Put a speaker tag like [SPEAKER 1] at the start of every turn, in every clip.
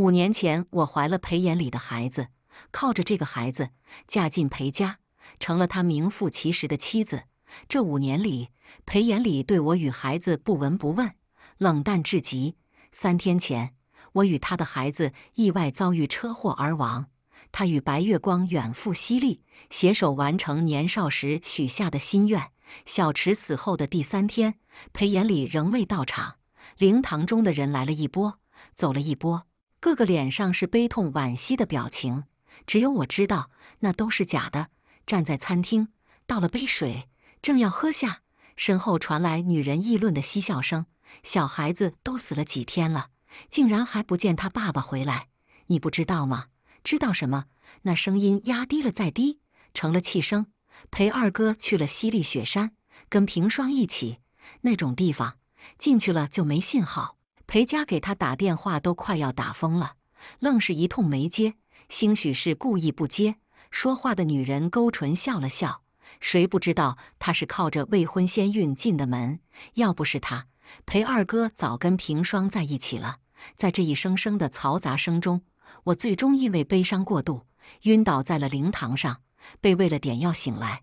[SPEAKER 1] 五年前，我怀了裴延礼的孩子，靠着这个孩子嫁进裴家，成了他名副其实的妻子。这五年里，裴延礼对我与孩子不闻不问，冷淡至极。三天前，我与他的孩子意外遭遇车祸而亡，他与白月光远赴西丽，携手完成年少时许下的心愿。小池死后的第三天，裴延礼仍未到场，灵堂中的人来了一波，走了一波。各个脸上是悲痛惋惜的表情，只有我知道那都是假的。站在餐厅，倒了杯水，正要喝下，身后传来女人议论的嬉笑声。小孩子都死了几天了，竟然还不见他爸爸回来，你不知道吗？知道什么？那声音压低了再低，成了气声。陪二哥去了西丽雪山，跟平霜一起，那种地方，进去了就没信号。裴家给他打电话都快要打疯了，愣是一通没接，兴许是故意不接。说话的女人勾唇笑了笑，谁不知道她是靠着未婚先孕进的门？要不是她，裴二哥早跟平霜在一起了。在这一声声的嘈杂声中，我最终因为悲伤过度晕倒在了灵堂上，被喂了点药醒来，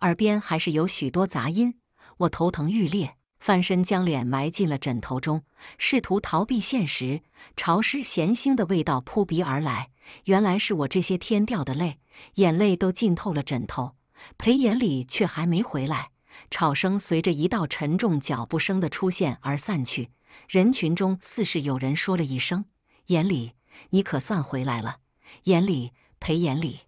[SPEAKER 1] 耳边还是有许多杂音，我头疼欲裂。翻身将脸埋进了枕头中，试图逃避现实。潮湿咸腥的味道扑鼻而来，原来是我这些天掉的泪，眼泪都浸透了枕头。裴眼里却还没回来。吵声随着一道沉重脚步声的出现而散去，人群中似是有人说了一声：“眼里，你可算回来了。”眼里，裴眼里，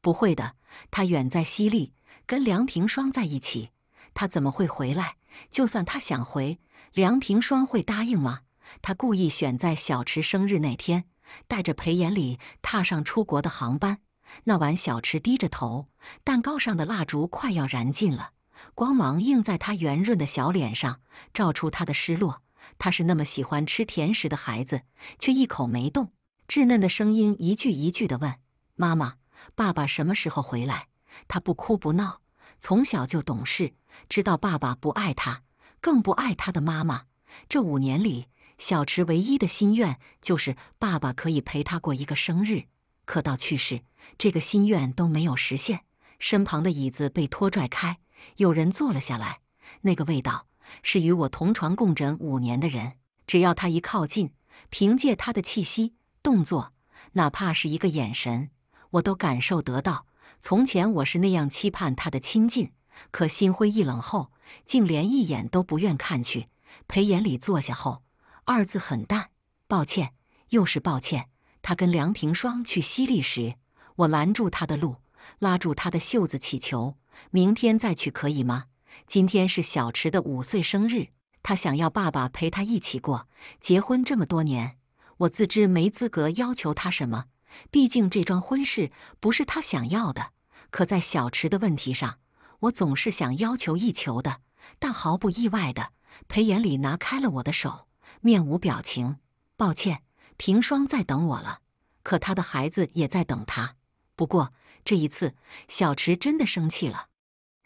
[SPEAKER 1] 不会的，他远在西利，跟梁平霜在一起，他怎么会回来？就算他想回，梁平双会答应吗？他故意选在小池生日那天，带着裴延礼踏上出国的航班。那晚，小池低着头，蛋糕上的蜡烛快要燃尽了，光芒映在他圆润的小脸上，照出他的失落。他是那么喜欢吃甜食的孩子，却一口没动。稚嫩的声音一句一句地问：“妈妈，爸爸什么时候回来？”他不哭不闹。从小就懂事，知道爸爸不爱他，更不爱他的妈妈。这五年里，小池唯一的心愿就是爸爸可以陪他过一个生日。可到去世，这个心愿都没有实现。身旁的椅子被拖拽开，有人坐了下来。那个味道，是与我同床共枕五年的人。只要他一靠近，凭借他的气息、动作，哪怕是一个眼神，我都感受得到。从前我是那样期盼他的亲近，可心灰意冷后，竟连一眼都不愿看去。裴延礼坐下后，二字很淡，抱歉，又是抱歉。他跟梁平霜去西丽时，我拦住他的路，拉住他的袖子乞求：“明天再去可以吗？今天是小池的五岁生日，他想要爸爸陪他一起过。结婚这么多年，我自知没资格要求他什么。”毕竟这桩婚事不是他想要的，可在小池的问题上，我总是想要求一求的。但毫不意外的，裴眼里拿开了我的手，面无表情：“抱歉，平霜在等我了，可他的孩子也在等他。”不过这一次，小池真的生气了，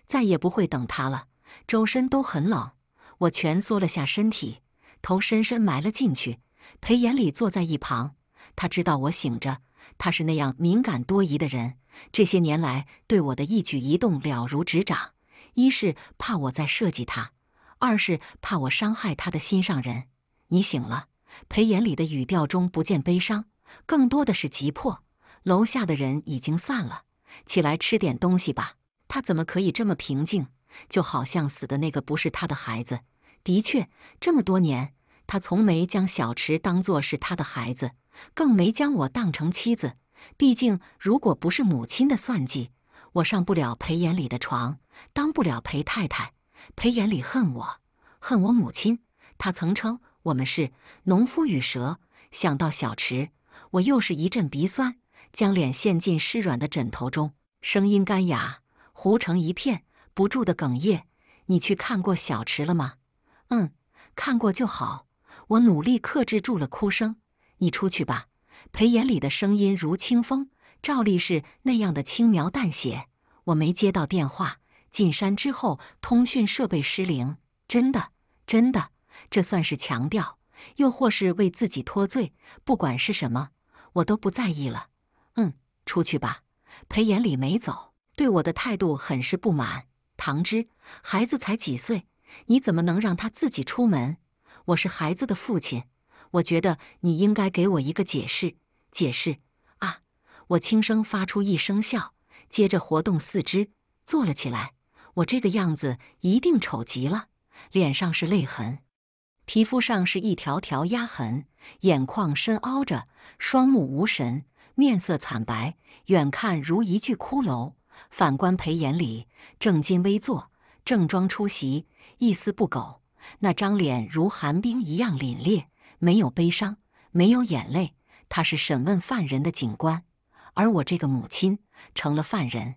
[SPEAKER 1] 再也不会等他了。周身都很冷，我蜷缩了下身体，头深深埋了进去。裴眼里坐在一旁，他知道我醒着。他是那样敏感多疑的人，这些年来对我的一举一动了如指掌。一是怕我在设计他，二是怕我伤害他的心上人。你醒了，裴衍礼的语调中不见悲伤，更多的是急迫。楼下的人已经散了，起来吃点东西吧。他怎么可以这么平静？就好像死的那个不是他的孩子。的确，这么多年。他从没将小池当作是他的孩子，更没将我当成妻子。毕竟，如果不是母亲的算计，我上不了裴延里的床，当不了裴太太。裴眼里恨我，恨我母亲。他曾称我们是农夫与蛇。想到小池，我又是一阵鼻酸，将脸陷进湿软的枕头中，声音干哑，糊成一片，不住的哽咽。你去看过小池了吗？嗯，看过就好。我努力克制住了哭声，你出去吧。裴延里的声音如清风，照例是那样的轻描淡写。我没接到电话，进山之后通讯设备失灵。真的，真的，这算是强调，又或是为自己脱罪。不管是什么，我都不在意了。嗯，出去吧。裴延里没走，对我的态度很是不满。唐芝，孩子才几岁，你怎么能让他自己出门？我是孩子的父亲，我觉得你应该给我一个解释，解释啊！我轻声发出一声笑，接着活动四肢，坐了起来。我这个样子一定丑极了，脸上是泪痕，皮肤上是一条条压痕，眼眶深凹着，双目无神，面色惨白，远看如一具骷髅。反观裴眼礼，正襟危坐，正装出席，一丝不苟。那张脸如寒冰一样凛冽，没有悲伤，没有眼泪。他是审问犯人的警官，而我这个母亲成了犯人。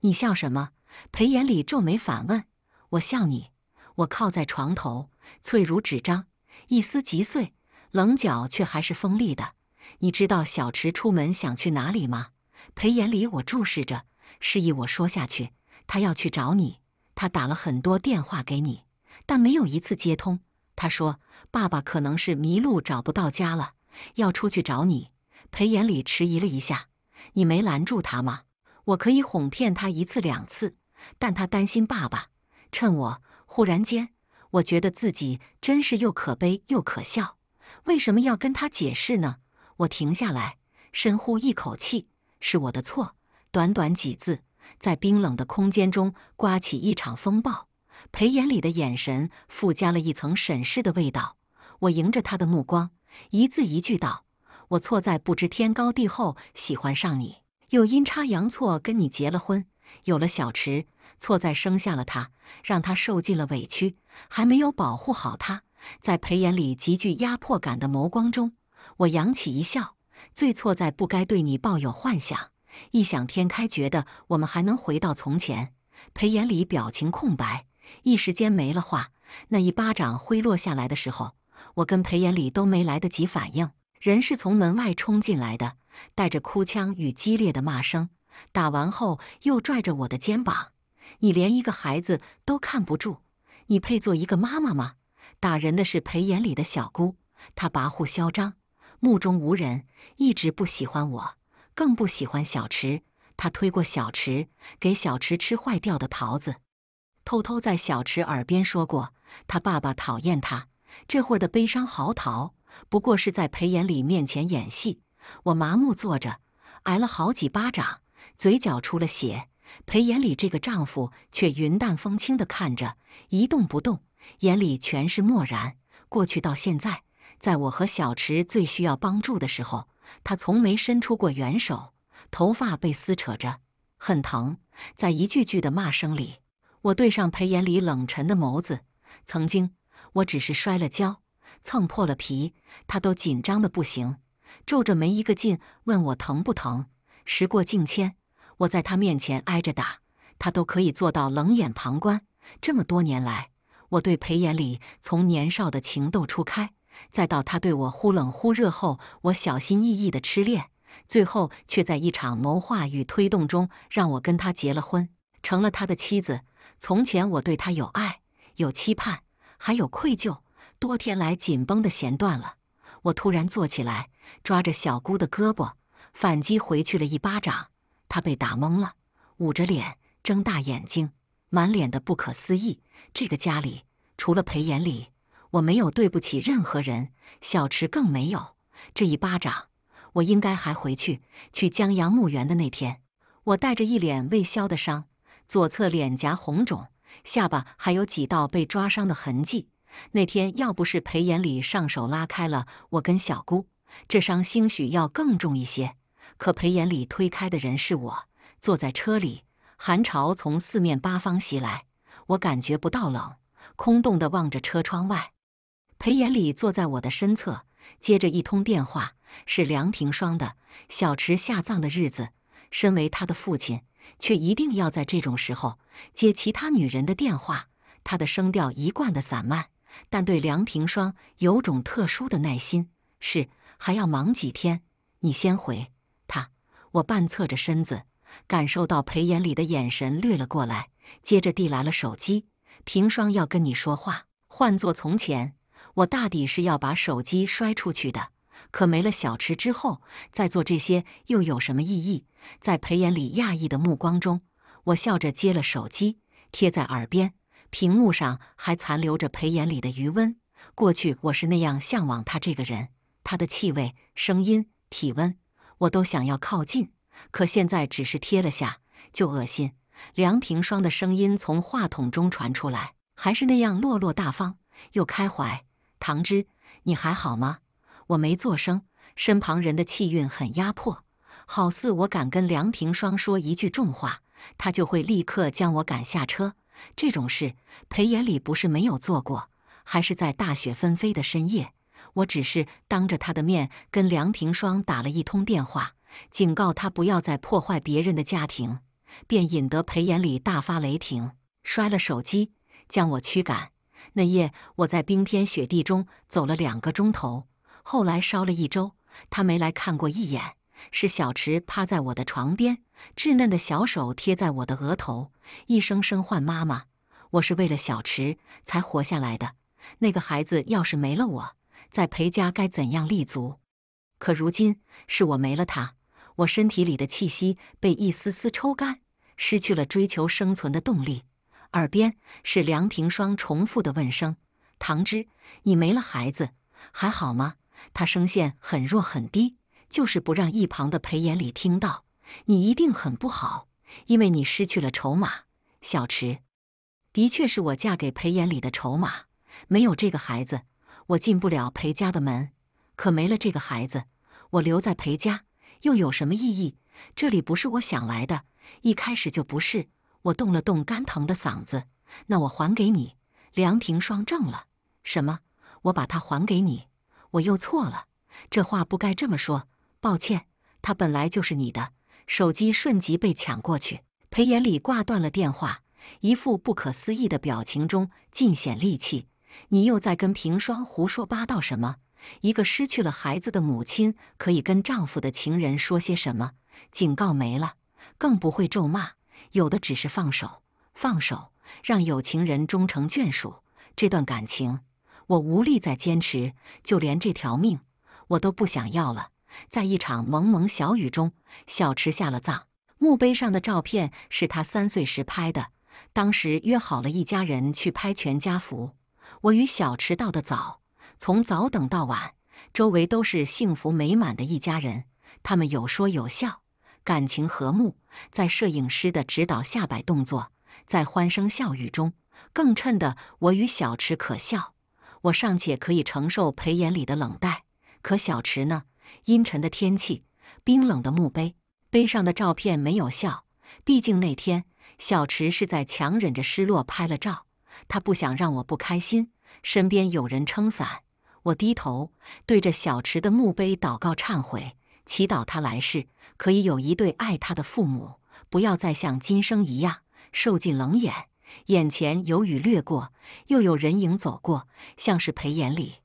[SPEAKER 1] 你笑什么？裴眼里皱眉反问。我笑你。我靠在床头，脆如纸张，一撕即碎，棱角却还是锋利的。你知道小池出门想去哪里吗？裴眼里我注视着，示意我说下去。他要去找你，他打了很多电话给你。但没有一次接通。他说：“爸爸可能是迷路，找不到家了，要出去找你。”裴眼礼迟疑了一下：“你没拦住他吗？我可以哄骗他一次两次，但他担心爸爸。趁我忽然间，我觉得自己真是又可悲又可笑。为什么要跟他解释呢？”我停下来，深呼一口气：“是我的错。”短短几字，在冰冷的空间中刮起一场风暴。裴眼礼的眼神附加了一层审视的味道，我迎着他的目光，一字一句道：“我错在不知天高地厚，喜欢上你，又阴差阳错跟你结了婚，有了小池，错在生下了他，让他受尽了委屈，还没有保护好他。在裴眼礼极具压迫感的眸光中，我扬起一笑，最错在不该对你抱有幻想，异想天开，觉得我们还能回到从前。”裴眼礼表情空白。一时间没了话。那一巴掌挥落下来的时候，我跟裴延礼都没来得及反应。人是从门外冲进来的，带着哭腔与激烈的骂声。打完后又拽着我的肩膀：“你连一个孩子都看不住，你配做一个妈妈吗？”打人的是裴延礼的小姑，她跋扈嚣张，目中无人，一直不喜欢我，更不喜欢小池。她推过小池，给小池吃坏掉的桃子。偷偷在小池耳边说过，他爸爸讨厌他。这会儿的悲伤嚎啕，不过是在裴眼里面前演戏。我麻木坐着，挨了好几巴掌，嘴角出了血。裴眼里这个丈夫却云淡风轻地看着，一动不动，眼里全是漠然。过去到现在，在我和小池最需要帮助的时候，他从没伸出过援手。头发被撕扯着，很疼。在一句句的骂声里。我对上裴眼礼冷沉的眸子，曾经，我只是摔了跤，蹭破了皮，他都紧张的不行，皱着眉一个劲问我疼不疼。时过境迁，我在他面前挨着打，他都可以做到冷眼旁观。这么多年来，我对裴眼礼从年少的情窦初开，再到他对我忽冷忽热后，我小心翼翼的痴恋，最后却在一场谋划与推动中，让我跟他结了婚，成了他的妻子。从前，我对他有爱，有期盼，还有愧疚。多天来紧绷的弦断了，我突然坐起来，抓着小姑的胳膊，反击回去了一巴掌。他被打懵了，捂着脸，睁大眼睛，满脸的不可思议。这个家里，除了裴眼礼，我没有对不起任何人，小池更没有。这一巴掌，我应该还回去。去江阳墓园的那天，我带着一脸未消的伤。左侧脸颊红肿，下巴还有几道被抓伤的痕迹。那天要不是裴延礼上手拉开了我跟小姑，这伤兴许要更重一些。可裴延礼推开的人是我。坐在车里，寒潮从四面八方袭来，我感觉不到冷，空洞地望着车窗外。裴延礼坐在我的身侧，接着一通电话，是梁平霜的。小池下葬的日子，身为他的父亲。却一定要在这种时候接其他女人的电话。他的声调一贯的散漫，但对梁平双有种特殊的耐心。是，还要忙几天，你先回他。我半侧着身子，感受到裴延礼的眼神掠了过来，接着递来了手机。平双要跟你说话。换做从前，我大抵是要把手机摔出去的。可没了小池之后，再做这些又有什么意义？在裴眼里讶异的目光中，我笑着接了手机，贴在耳边，屏幕上还残留着裴眼里的余温。过去我是那样向往他这个人，他的气味、声音、体温，我都想要靠近。可现在只是贴了下就恶心。梁平霜的声音从话筒中传出来，还是那样落落大方又开怀。唐芝，你还好吗？我没做声，身旁人的气运很压迫，好似我敢跟梁平双说一句重话，他就会立刻将我赶下车。这种事，裴眼里不是没有做过，还是在大雪纷飞的深夜。我只是当着他的面跟梁平双打了一通电话，警告他不要再破坏别人的家庭，便引得裴眼里大发雷霆，摔了手机，将我驱赶。那夜，我在冰天雪地中走了两个钟头。后来烧了一周，他没来看过一眼。是小池趴在我的床边，稚嫩的小手贴在我的额头，一声声唤妈妈。我是为了小池才活下来的。那个孩子要是没了，我在裴家该怎样立足？可如今是我没了他，我身体里的气息被一丝丝抽干，失去了追求生存的动力。耳边是梁平霜重复的问声：“唐芝，你没了孩子，还好吗？”他声线很弱很低，就是不让一旁的裴延礼听到。你一定很不好，因为你失去了筹码。小池，的确是我嫁给裴延礼的筹码。没有这个孩子，我进不了裴家的门。可没了这个孩子，我留在裴家又有什么意义？这里不是我想来的，一开始就不是。我动了动干疼的嗓子。那我还给你，梁平双挣了什么？我把他还给你。我又错了，这话不该这么说，抱歉。他本来就是你的。手机瞬即被抢过去，裴眼礼挂断了电话，一副不可思议的表情中尽显戾气。你又在跟平霜胡说八道什么？一个失去了孩子的母亲，可以跟丈夫的情人说些什么？警告没了，更不会咒骂，有的只是放手，放手，让有情人终成眷属。这段感情。我无力再坚持，就连这条命我都不想要了。在一场蒙蒙小雨中，小池下了葬。墓碑上的照片是他三岁时拍的，当时约好了一家人去拍全家福。我与小池到的早，从早等到晚，周围都是幸福美满的一家人。他们有说有笑，感情和睦。在摄影师的指导下摆动作，在欢声笑语中，更衬得我与小池可笑。我尚且可以承受裴炎里的冷淡，可小池呢？阴沉的天气，冰冷的墓碑，碑上的照片没有笑。毕竟那天小池是在强忍着失落拍了照，他不想让我不开心。身边有人撑伞，我低头对着小池的墓碑祷告、忏悔，祈祷他来世可以有一对爱他的父母，不要再像今生一样受尽冷眼。眼前有雨掠过，又有人影走过，像是裴眼里。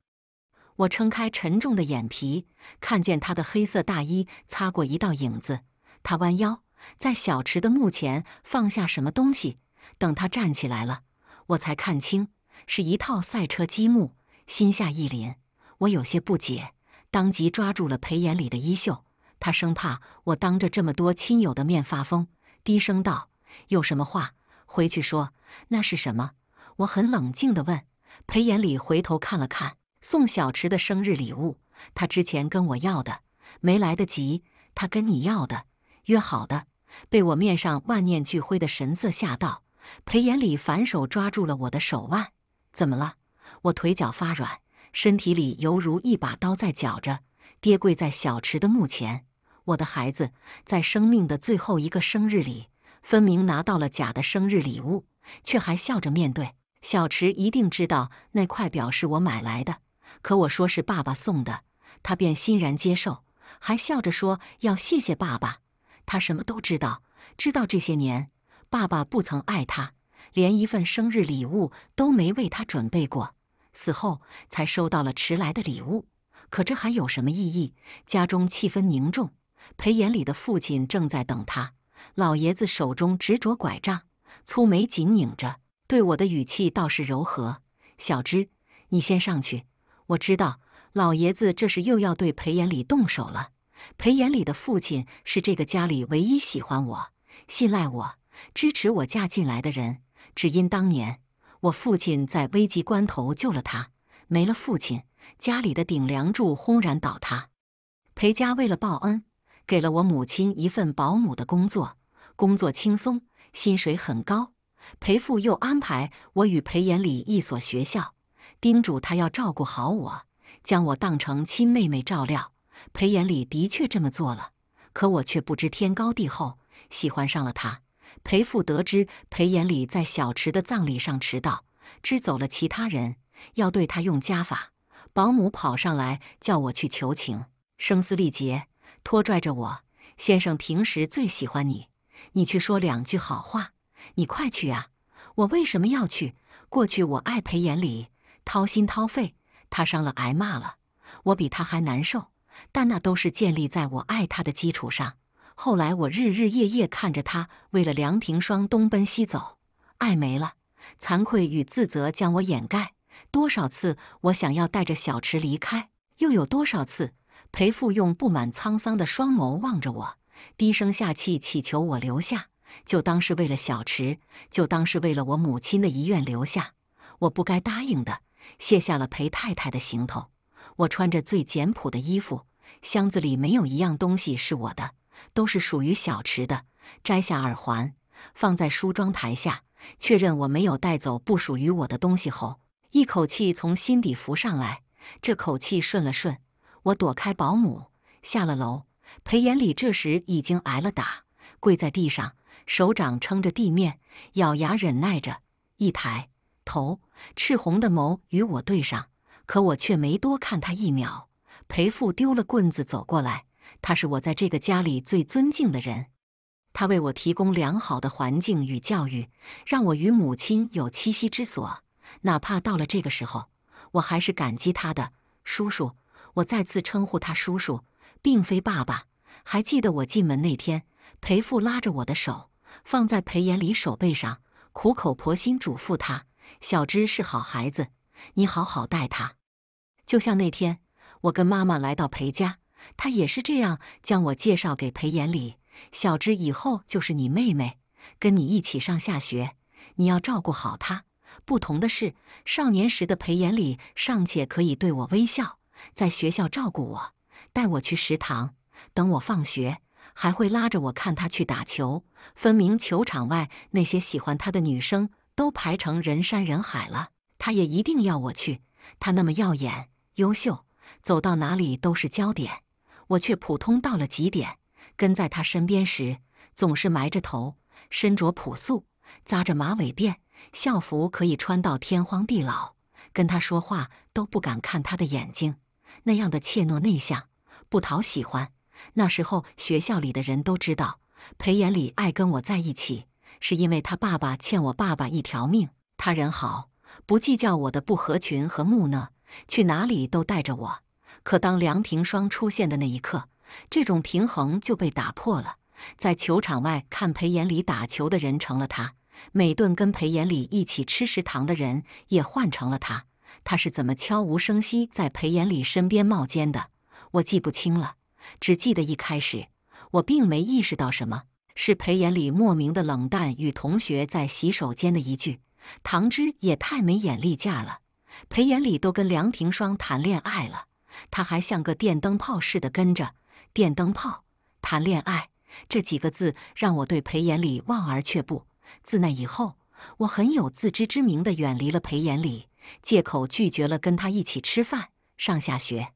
[SPEAKER 1] 我撑开沉重的眼皮，看见他的黑色大衣擦过一道影子。他弯腰在小池的墓前放下什么东西，等他站起来了，我才看清是一套赛车积木。心下一凛，我有些不解，当即抓住了裴眼里的衣袖。他生怕我当着这么多亲友的面发疯，低声道：“有什么话？”回去说那是什么？我很冷静的问。裴延礼回头看了看宋小池的生日礼物，他之前跟我要的没来得及，他跟你要的约好的，被我面上万念俱灰的神色吓到。裴延礼反手抓住了我的手腕，怎么了？我腿脚发软，身体里犹如一把刀在绞着，跌跪在小池的墓前。我的孩子，在生命的最后一个生日里。分明拿到了假的生日礼物，却还笑着面对小池。一定知道那块表是我买来的，可我说是爸爸送的，他便欣然接受，还笑着说要谢谢爸爸。他什么都知道，知道这些年爸爸不曾爱他，连一份生日礼物都没为他准备过。死后才收到了迟来的礼物，可这还有什么意义？家中气氛凝重，裴眼礼的父亲正在等他。老爷子手中执着拐杖，粗眉紧拧着，对我的语气倒是柔和。小芝，你先上去。我知道，老爷子这是又要对裴延礼动手了。裴延礼的父亲是这个家里唯一喜欢我、信赖我、支持我嫁进来的人，只因当年我父亲在危急关头救了他。没了父亲，家里的顶梁柱轰然倒塌。裴家为了报恩。给了我母亲一份保姆的工作，工作轻松，薪水很高。裴父又安排我与裴眼里一所学校，叮嘱他要照顾好我，将我当成亲妹妹照料。裴眼里的确这么做了，可我却不知天高地厚，喜欢上了他。裴父得知裴眼里在小池的葬礼上迟到，支走了其他人，要对他用家法。保姆跑上来叫我去求情，声嘶力竭。拖拽着我，先生平时最喜欢你，你去说两句好话，你快去啊！我为什么要去？过去我爱裴眼里，掏心掏肺，他伤了，挨骂了，我比他还难受。但那都是建立在我爱他的基础上。后来我日日夜夜看着他为了梁庭霜东奔西走，爱没了，惭愧与自责将我掩盖。多少次我想要带着小池离开，又有多少次？裴父用布满沧桑的双眸望着我，低声下气祈求我留下，就当是为了小池，就当是为了我母亲的遗愿留下。我不该答应的。卸下了裴太太的行头，我穿着最简朴的衣服，箱子里没有一样东西是我的，都是属于小池的。摘下耳环，放在梳妆台下，确认我没有带走不属于我的东西后，一口气从心底浮上来，这口气顺了顺。我躲开保姆，下了楼。裴延礼这时已经挨了打，跪在地上，手掌撑着地面，咬牙忍耐着。一抬头，赤红的眸与我对上，可我却没多看他一秒。裴父丢了棍子走过来，他是我在这个家里最尊敬的人，他为我提供良好的环境与教育，让我与母亲有栖息之所。哪怕到了这个时候，我还是感激他的叔叔。我再次称呼他叔叔，并非爸爸。还记得我进门那天，裴父拉着我的手，放在裴延礼手背上，苦口婆心嘱咐他：“小芝是好孩子，你好好待他。”就像那天，我跟妈妈来到裴家，他也是这样将我介绍给裴延礼：“小芝以后就是你妹妹，跟你一起上下学，你要照顾好她。”不同的是，少年时的裴延礼尚且可以对我微笑。在学校照顾我，带我去食堂，等我放学，还会拉着我看他去打球。分明球场外那些喜欢他的女生都排成人山人海了，他也一定要我去。他那么耀眼、优秀，走到哪里都是焦点，我却普通到了极点。跟在他身边时，总是埋着头，身着朴素，扎着马尾辫，校服可以穿到天荒地老。跟他说话都不敢看他的眼睛。那样的怯懦内向，不讨喜欢。那时候学校里的人都知道，裴延礼爱跟我在一起，是因为他爸爸欠我爸爸一条命。他人好，不计较我的不合群和木讷，去哪里都带着我。可当梁平双出现的那一刻，这种平衡就被打破了。在球场外看裴延礼打球的人成了他，每顿跟裴延礼一起吃食堂的人也换成了他。他是怎么悄无声息在裴延礼身边冒尖的？我记不清了，只记得一开始我并没意识到什么。是裴延礼莫名的冷淡与同学在洗手间的一句：“唐芝也太没眼力见了，裴延礼都跟梁庭霜谈恋爱了，他还像个电灯泡似的跟着。”电灯泡谈恋爱这几个字让我对裴延礼望而却步。自那以后，我很有自知之明的远离了裴延礼。借口拒绝了跟他一起吃饭、上下学，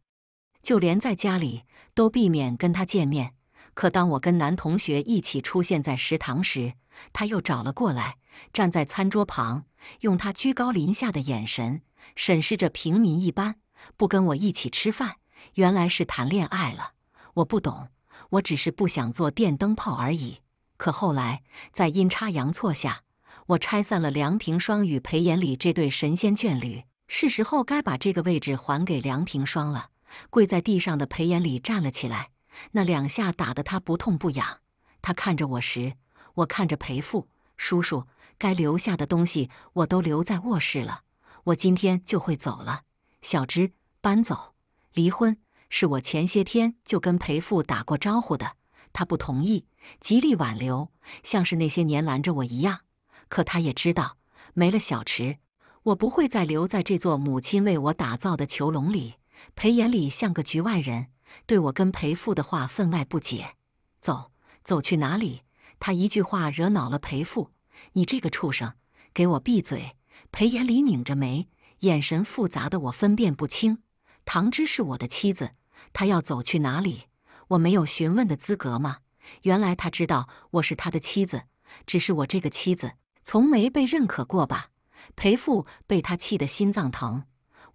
[SPEAKER 1] 就连在家里都避免跟他见面。可当我跟男同学一起出现在食堂时，他又找了过来，站在餐桌旁，用他居高临下的眼神审视着平民一般，不跟我一起吃饭。原来是谈恋爱了，我不懂，我只是不想做电灯泡而已。可后来在阴差阳错下。我拆散了梁平双与裴延礼这对神仙眷侣，是时候该把这个位置还给梁平双了。跪在地上的裴延礼站了起来，那两下打得他不痛不痒。他看着我时，我看着裴父叔叔。该留下的东西我都留在卧室了，我今天就会走了。小芝搬走，离婚是我前些天就跟裴父打过招呼的，他不同意，极力挽留，像是那些年拦着我一样。可他也知道，没了小池，我不会再留在这座母亲为我打造的囚笼里。裴眼里像个局外人，对我跟裴父的话分外不解。走，走去哪里？他一句话惹恼了裴父：“你这个畜生，给我闭嘴！”裴眼里拧着眉，眼神复杂的我分辨不清。唐芝是我的妻子，她要走去哪里？我没有询问的资格吗？原来他知道我是他的妻子，只是我这个妻子。从没被认可过吧？裴父被他气得心脏疼，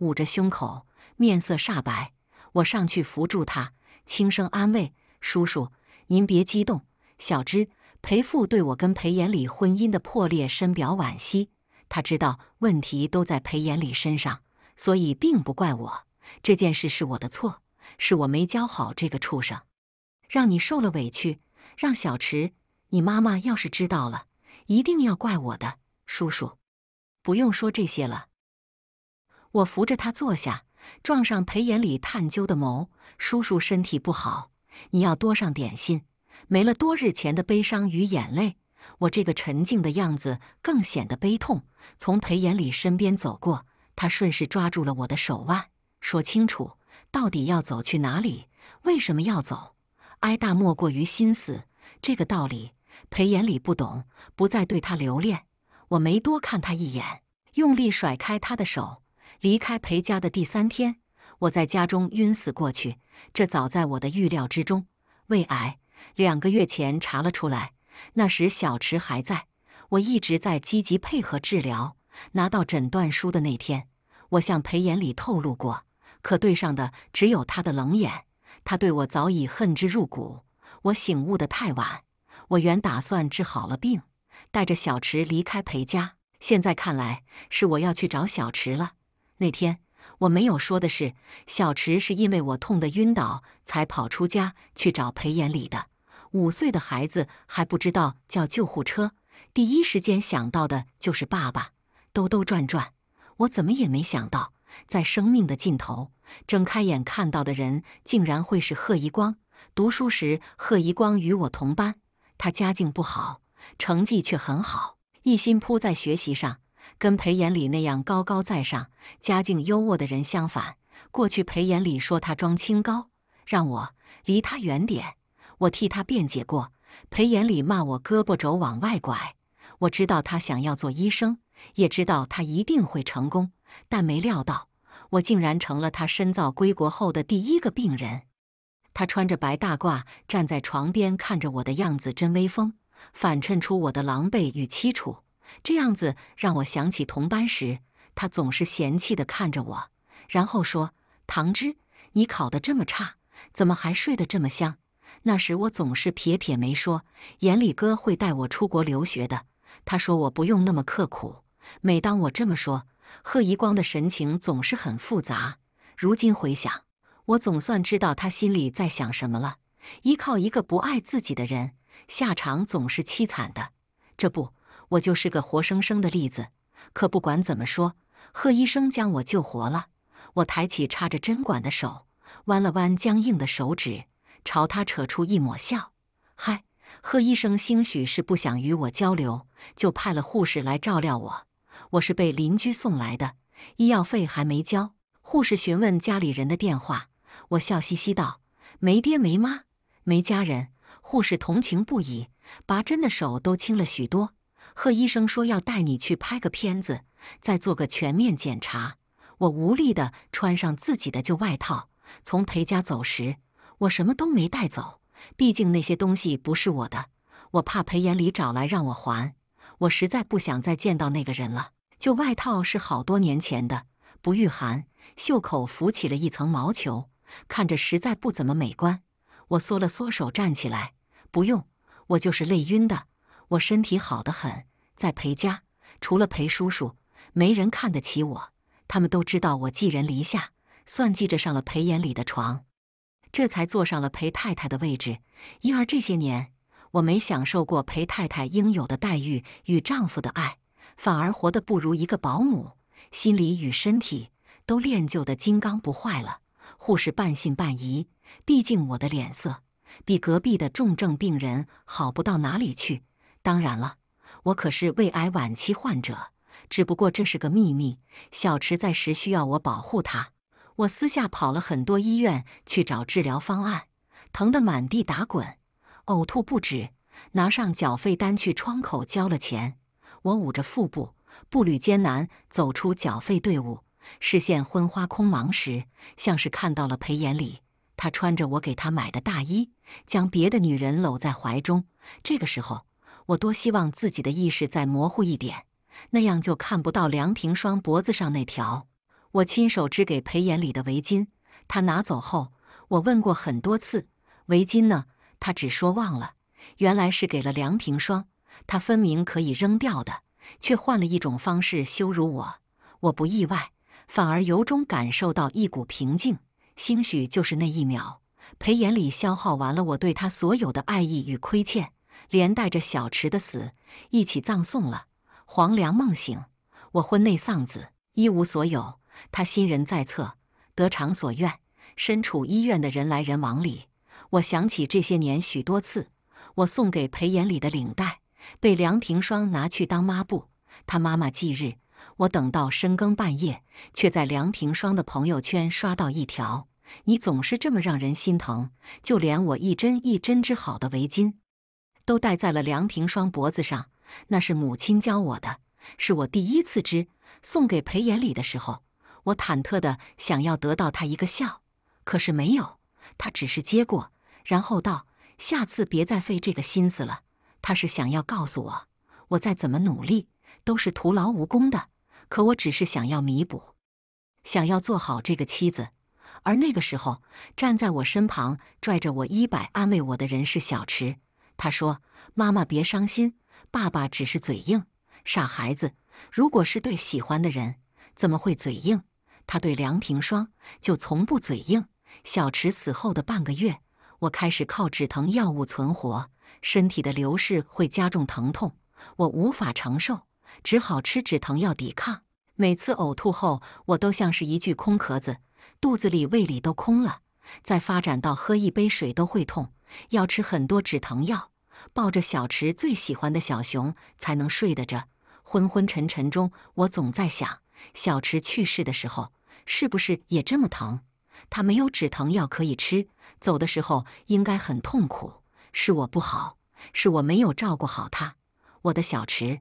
[SPEAKER 1] 捂着胸口，面色煞白。我上去扶住他，轻声安慰：“叔叔，您别激动。”小芝，裴父对我跟裴延礼婚姻的破裂深表惋惜，他知道问题都在裴延礼身上，所以并不怪我。这件事是我的错，是我没教好这个畜生，让你受了委屈。让小池，你妈妈要是知道了……一定要怪我的，叔叔。不用说这些了。我扶着他坐下，撞上裴延礼探究的眸。叔叔身体不好，你要多上点心。没了多日前的悲伤与眼泪，我这个沉静的样子更显得悲痛。从裴延礼身边走过，他顺势抓住了我的手腕，说：“清楚，到底要走去哪里？为什么要走？哀大莫过于心死，这个道理。”裴眼礼不懂，不再对他留恋。我没多看他一眼，用力甩开他的手，离开裴家的第三天，我在家中晕死过去。这早在我的预料之中。胃癌两个月前查了出来，那时小池还在，我一直在积极配合治疗。拿到诊断书的那天，我向裴眼礼透露过，可对上的只有他的冷眼。他对我早已恨之入骨，我醒悟的太晚。我原打算治好了病，带着小池离开裴家。现在看来，是我要去找小池了。那天我没有说的是，小池是因为我痛得晕倒才跑出家去找裴延礼的。五岁的孩子还不知道叫救护车，第一时间想到的就是爸爸。兜兜转转，我怎么也没想到，在生命的尽头睁开眼看到的人，竟然会是贺一光。读书时，贺一光与我同班。他家境不好，成绩却很好，一心扑在学习上。跟裴延礼那样高高在上、家境优渥的人相反，过去裴延礼说他装清高，让我离他远点。我替他辩解过，裴延礼骂我胳膊肘往外拐。我知道他想要做医生，也知道他一定会成功，但没料到我竟然成了他深造归国后的第一个病人。他穿着白大褂站在床边看着我的样子真威风，反衬出我的狼狈与凄楚。这样子让我想起同班时，他总是嫌弃的看着我，然后说：“唐之，你考的这么差，怎么还睡得这么香？”那时我总是撇撇眉说：“眼里哥会带我出国留学的。”他说我不用那么刻苦。每当我这么说，贺一光的神情总是很复杂。如今回想。我总算知道他心里在想什么了。依靠一个不爱自己的人，下场总是凄惨的。这不，我就是个活生生的例子。可不管怎么说，贺医生将我救活了。我抬起插着针管的手，弯了弯僵硬的手指，朝他扯出一抹笑。嗨，贺医生，兴许是不想与我交流，就派了护士来照料我。我是被邻居送来的，医药费还没交。护士询问家里人的电话。我笑嘻嘻道：“没爹没妈，没家人。”护士同情不已，拔针的手都轻了许多。贺医生说要带你去拍个片子，再做个全面检查。我无力地穿上自己的旧外套，从裴家走时，我什么都没带走。毕竟那些东西不是我的，我怕裴眼礼找来让我还。我实在不想再见到那个人了。旧外套是好多年前的，不御寒，袖口浮起了一层毛球。看着实在不怎么美观，我缩了缩手，站起来。不用，我就是累晕的。我身体好得很，在裴家，除了裴叔叔，没人看得起我。他们都知道我寄人篱下，算计着上了裴眼里的床，这才坐上了裴太太的位置。因而这些年，我没享受过裴太太应有的待遇与丈夫的爱，反而活得不如一个保姆，心里与身体都练就的金刚不坏了。护士半信半疑，毕竟我的脸色比隔壁的重症病人好不到哪里去。当然了，我可是胃癌晚期患者，只不过这是个秘密。小池暂时需要我保护他，我私下跑了很多医院去找治疗方案，疼得满地打滚，呕吐不止。拿上缴费单去窗口交了钱，我捂着腹部，步履艰难走出缴费队伍。视线昏花、空茫时，像是看到了裴眼里，他穿着我给他买的大衣，将别的女人搂在怀中。这个时候，我多希望自己的意识再模糊一点，那样就看不到梁庭霜脖子上那条我亲手织给裴眼里的围巾。他拿走后，我问过很多次：“围巾呢？”他只说忘了。原来是给了梁庭霜，他分明可以扔掉的，却换了一种方式羞辱我。我不意外。反而由衷感受到一股平静，兴许就是那一秒，裴眼礼消耗完了我对他所有的爱意与亏欠，连带着小池的死一起葬送了。黄粱梦醒，我婚内丧子，一无所有。他新人在侧，得偿所愿。身处医院的人来人往里，我想起这些年许多次，我送给裴眼礼的领带被梁平双拿去当抹布。他妈妈忌日。我等到深更半夜，却在梁平双的朋友圈刷到一条：“你总是这么让人心疼。”就连我一针一针织好的围巾，都戴在了梁平双脖子上。那是母亲教我的，是我第一次织，送给裴眼礼的时候。我忐忑的想要得到他一个笑，可是没有，他只是接过，然后道：“下次别再费这个心思了。”他是想要告诉我，我再怎么努力。都是徒劳无功的，可我只是想要弥补，想要做好这个妻子。而那个时候，站在我身旁，拽着我衣摆，安慰我的人是小池。他说：“妈妈别伤心，爸爸只是嘴硬。傻孩子，如果是对喜欢的人，怎么会嘴硬？他对梁平霜就从不嘴硬。”小池死后的半个月，我开始靠止疼药物存活，身体的流失会加重疼痛，我无法承受。只好吃止疼药抵抗。每次呕吐后，我都像是一具空壳子，肚子里、胃里都空了。再发展到喝一杯水都会痛，要吃很多止疼药，抱着小池最喜欢的小熊才能睡得着。昏昏沉沉中，我总在想：小池去世的时候是不是也这么疼？他没有止疼药可以吃，走的时候应该很痛苦。是我不好，是我没有照顾好他，我的小池。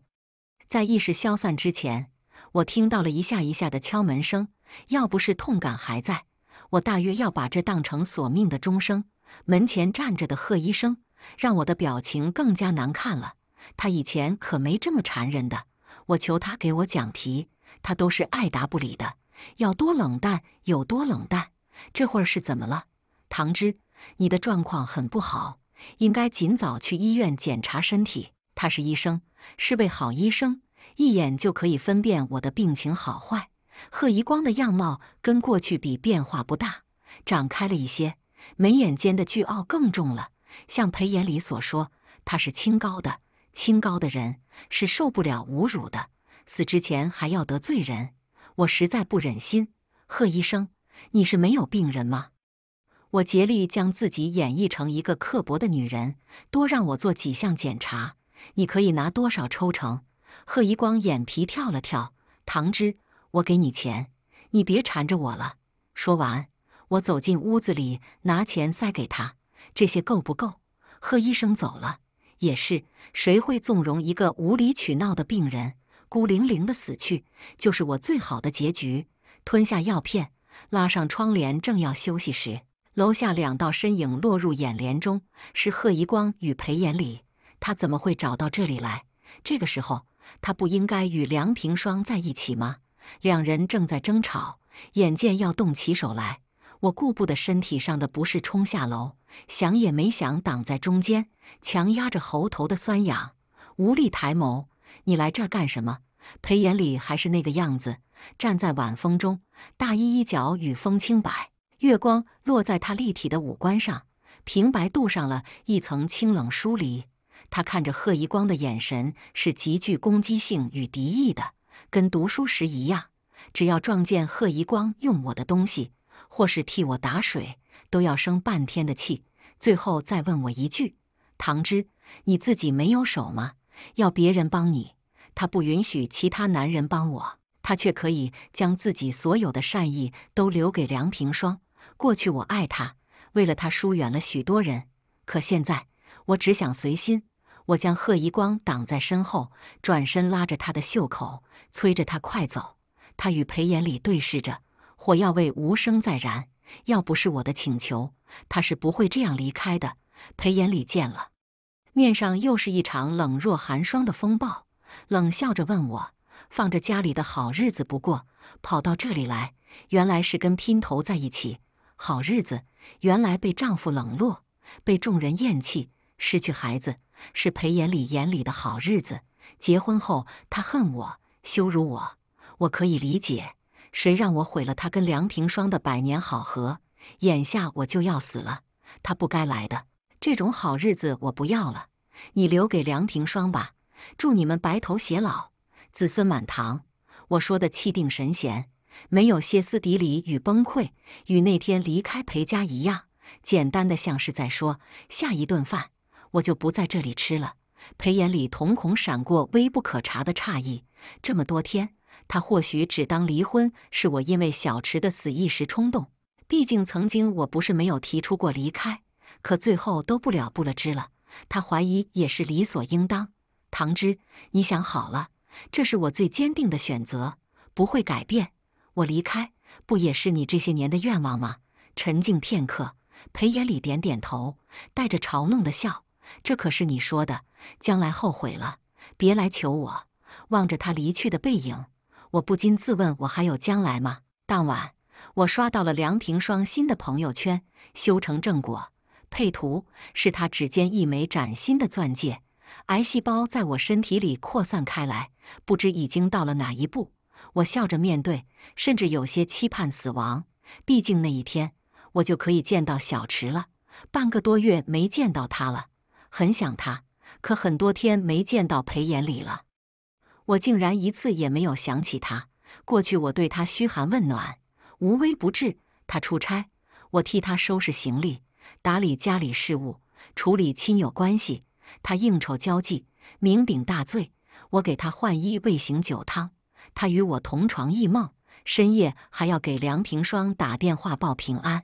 [SPEAKER 1] 在意识消散之前，我听到了一下一下的敲门声。要不是痛感还在，我大约要把这当成索命的钟声。门前站着的贺医生，让我的表情更加难看了。他以前可没这么缠人的，我求他给我讲题，他都是爱答不理的，要多冷淡有多冷淡。这会儿是怎么了？唐芝，你的状况很不好，应该尽早去医院检查身体。他是医生。是位好医生，一眼就可以分辨我的病情好坏。贺一光的样貌跟过去比变化不大，长开了一些，眉眼间的倨傲更重了。像裴延礼所说，他是清高的，清高的人是受不了侮辱的。死之前还要得罪人，我实在不忍心。贺医生，你是没有病人吗？我竭力将自己演绎成一个刻薄的女人，多让我做几项检查。你可以拿多少抽成？贺一光眼皮跳了跳。唐芝，我给你钱，你别缠着我了。说完，我走进屋子里，拿钱塞给他。这些够不够？贺医生走了，也是谁会纵容一个无理取闹的病人？孤零零的死去，就是我最好的结局。吞下药片，拉上窗帘，正要休息时，楼下两道身影落入眼帘中，是贺一光与裴眼礼。他怎么会找到这里来？这个时候，他不应该与梁平霜在一起吗？两人正在争吵，眼见要动起手来，我顾不得身体上的不适，冲下楼，想也没想，挡在中间，强压着喉头的酸痒，无力抬眸：“你来这儿干什么？”裴眼礼还是那个样子，站在晚风中，大衣衣角与风清摆，月光落在他立体的五官上，平白镀上了一层清冷疏离。他看着贺一光的眼神是极具攻击性与敌意的，跟读书时一样。只要撞见贺一光用我的东西，或是替我打水，都要生半天的气。最后再问我一句：“唐芝，你自己没有手吗？要别人帮你。”他不允许其他男人帮我，他却可以将自己所有的善意都留给梁平双。过去我爱他，为了他疏远了许多人。可现在，我只想随心。我将贺一光挡在身后，转身拉着他的袖口，催着他快走。他与裴延礼对视着，火药味无声在燃。要不是我的请求，他是不会这样离开的。裴延礼见了，面上又是一场冷若寒霜的风暴，冷笑着问我：“放着家里的好日子不过，跑到这里来，原来是跟姘头在一起？好日子原来被丈夫冷落，被众人厌弃，失去孩子。”是裴眼里眼里的好日子。结婚后，他恨我，羞辱我，我可以理解。谁让我毁了他跟梁平霜的百年好合？眼下我就要死了，他不该来的。这种好日子我不要了，你留给梁平霜吧。祝你们白头偕老，子孙满堂。我说的气定神闲，没有歇斯底里与崩溃，与那天离开裴家一样，简单的像是在说下一顿饭。我就不在这里吃了。裴眼里瞳孔闪过微不可察的诧异。这么多天，他或许只当离婚是我因为小池的死一时冲动。毕竟曾经我不是没有提出过离开，可最后都不了不了之了。他怀疑也是理所应当。唐之，你想好了？这是我最坚定的选择，不会改变。我离开，不也是你这些年的愿望吗？沉静片刻，裴眼里点点头，带着嘲弄的笑。这可是你说的，将来后悔了别来求我。望着他离去的背影，我不禁自问：我还有将来吗？当晚，我刷到了梁平双新的朋友圈：修成正果。配图是他指尖一枚崭新的钻戒。癌细胞在我身体里扩散开来，不知已经到了哪一步。我笑着面对，甚至有些期盼死亡。毕竟那一天，我就可以见到小池了。半个多月没见到他了。很想他，可很多天没见到裴延礼了，我竟然一次也没有想起他。过去我对他嘘寒问暖，无微不至。他出差，我替他收拾行李，打理家里事务，处理亲友关系；他应酬交际，酩酊大醉，我给他换衣喂醒酒汤；他与我同床异梦，深夜还要给梁平双打电话报平安。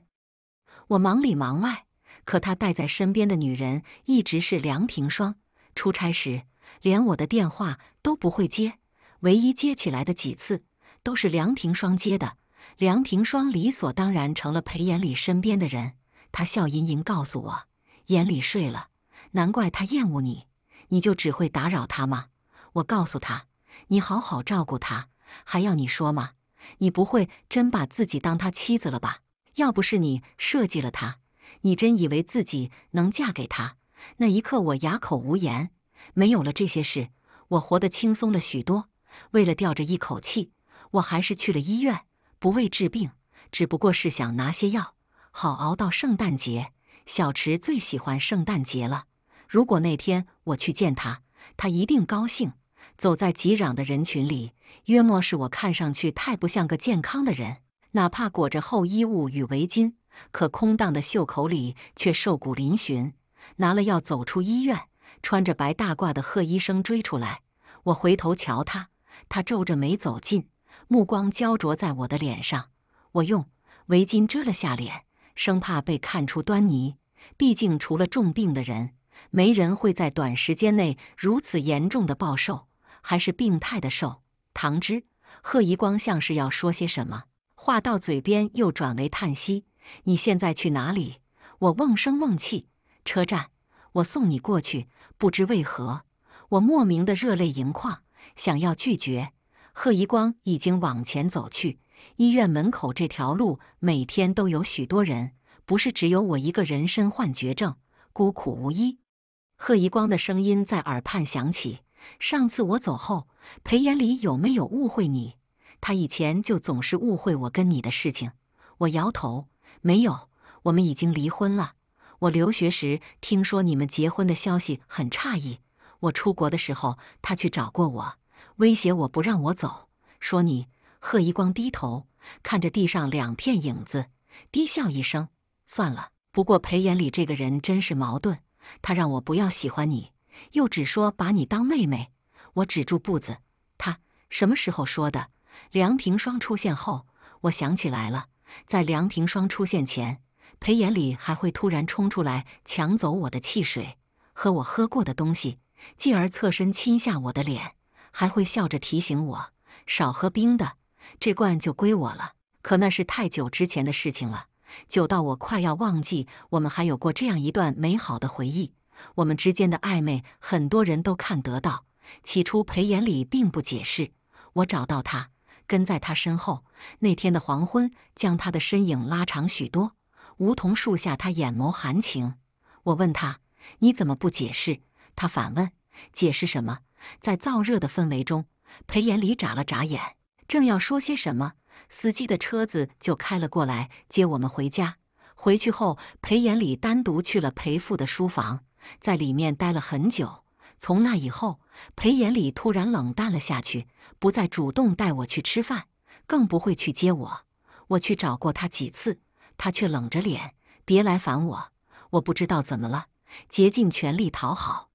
[SPEAKER 1] 我忙里忙外。可他带在身边的女人一直是梁平双，出差时连我的电话都不会接，唯一接起来的几次都是梁平双接的。梁平双理所当然成了裴眼里身边的人。他笑吟吟告诉我：“眼里睡了，难怪他厌恶你，你就只会打扰他吗？”我告诉他：“你好好照顾他，还要你说吗？你不会真把自己当他妻子了吧？要不是你设计了他。”你真以为自己能嫁给他？那一刻我哑口无言。没有了这些事，我活得轻松了许多。为了吊着一口气，我还是去了医院，不为治病，只不过是想拿些药，好熬到圣诞节。小池最喜欢圣诞节了。如果那天我去见他，他一定高兴。走在挤攘的人群里，约莫是我看上去太不像个健康的人，哪怕裹着厚衣物与围巾。可空荡的袖口里却瘦骨嶙峋。拿了药走出医院，穿着白大褂的贺医生追出来。我回头瞧他，他皱着眉走近，目光焦灼在我的脸上。我用围巾遮了下脸，生怕被看出端倪。毕竟除了重病的人，没人会在短时间内如此严重的暴瘦，还是病态的瘦。唐芝，贺一光像是要说些什么，话到嘴边又转为叹息。你现在去哪里？我瓮声瓮气。车站，我送你过去。不知为何，我莫名的热泪盈眶，想要拒绝。贺一光已经往前走去。医院门口这条路每天都有许多人，不是只有我一个人身患绝症，孤苦无依。贺一光的声音在耳畔响起：“上次我走后，裴延礼有没有误会你？他以前就总是误会我跟你的事情。”我摇头。没有，我们已经离婚了。我留学时听说你们结婚的消息，很诧异。我出国的时候，他去找过我，威胁我不让我走，说你。贺一光低头看着地上两片影子，低笑一声，算了。不过裴眼礼这个人真是矛盾，他让我不要喜欢你，又只说把你当妹妹。我止住步子，他什么时候说的？梁平霜出现后，我想起来了。在梁平双出现前，裴眼礼还会突然冲出来抢走我的汽水和我喝过的东西，继而侧身亲下我的脸，还会笑着提醒我少喝冰的，这罐就归我了。可那是太久之前的事情了，久到我快要忘记我们还有过这样一段美好的回忆。我们之间的暧昧，很多人都看得到。起初，裴眼礼并不解释。我找到他。跟在他身后，那天的黄昏将他的身影拉长许多。梧桐树下，他眼眸含情。我问他：“你怎么不解释？”他反问：“解释什么？”在燥热的氛围中，裴延礼眨了眨眼，正要说些什么，司机的车子就开了过来接我们回家。回去后，裴延礼单独去了裴父的书房，在里面待了很久。从那以后，裴眼里突然冷淡了下去，不再主动带我去吃饭，更不会去接我。我去找过他几次，他却冷着脸，别来烦我。我不知道怎么了，竭尽全力讨好，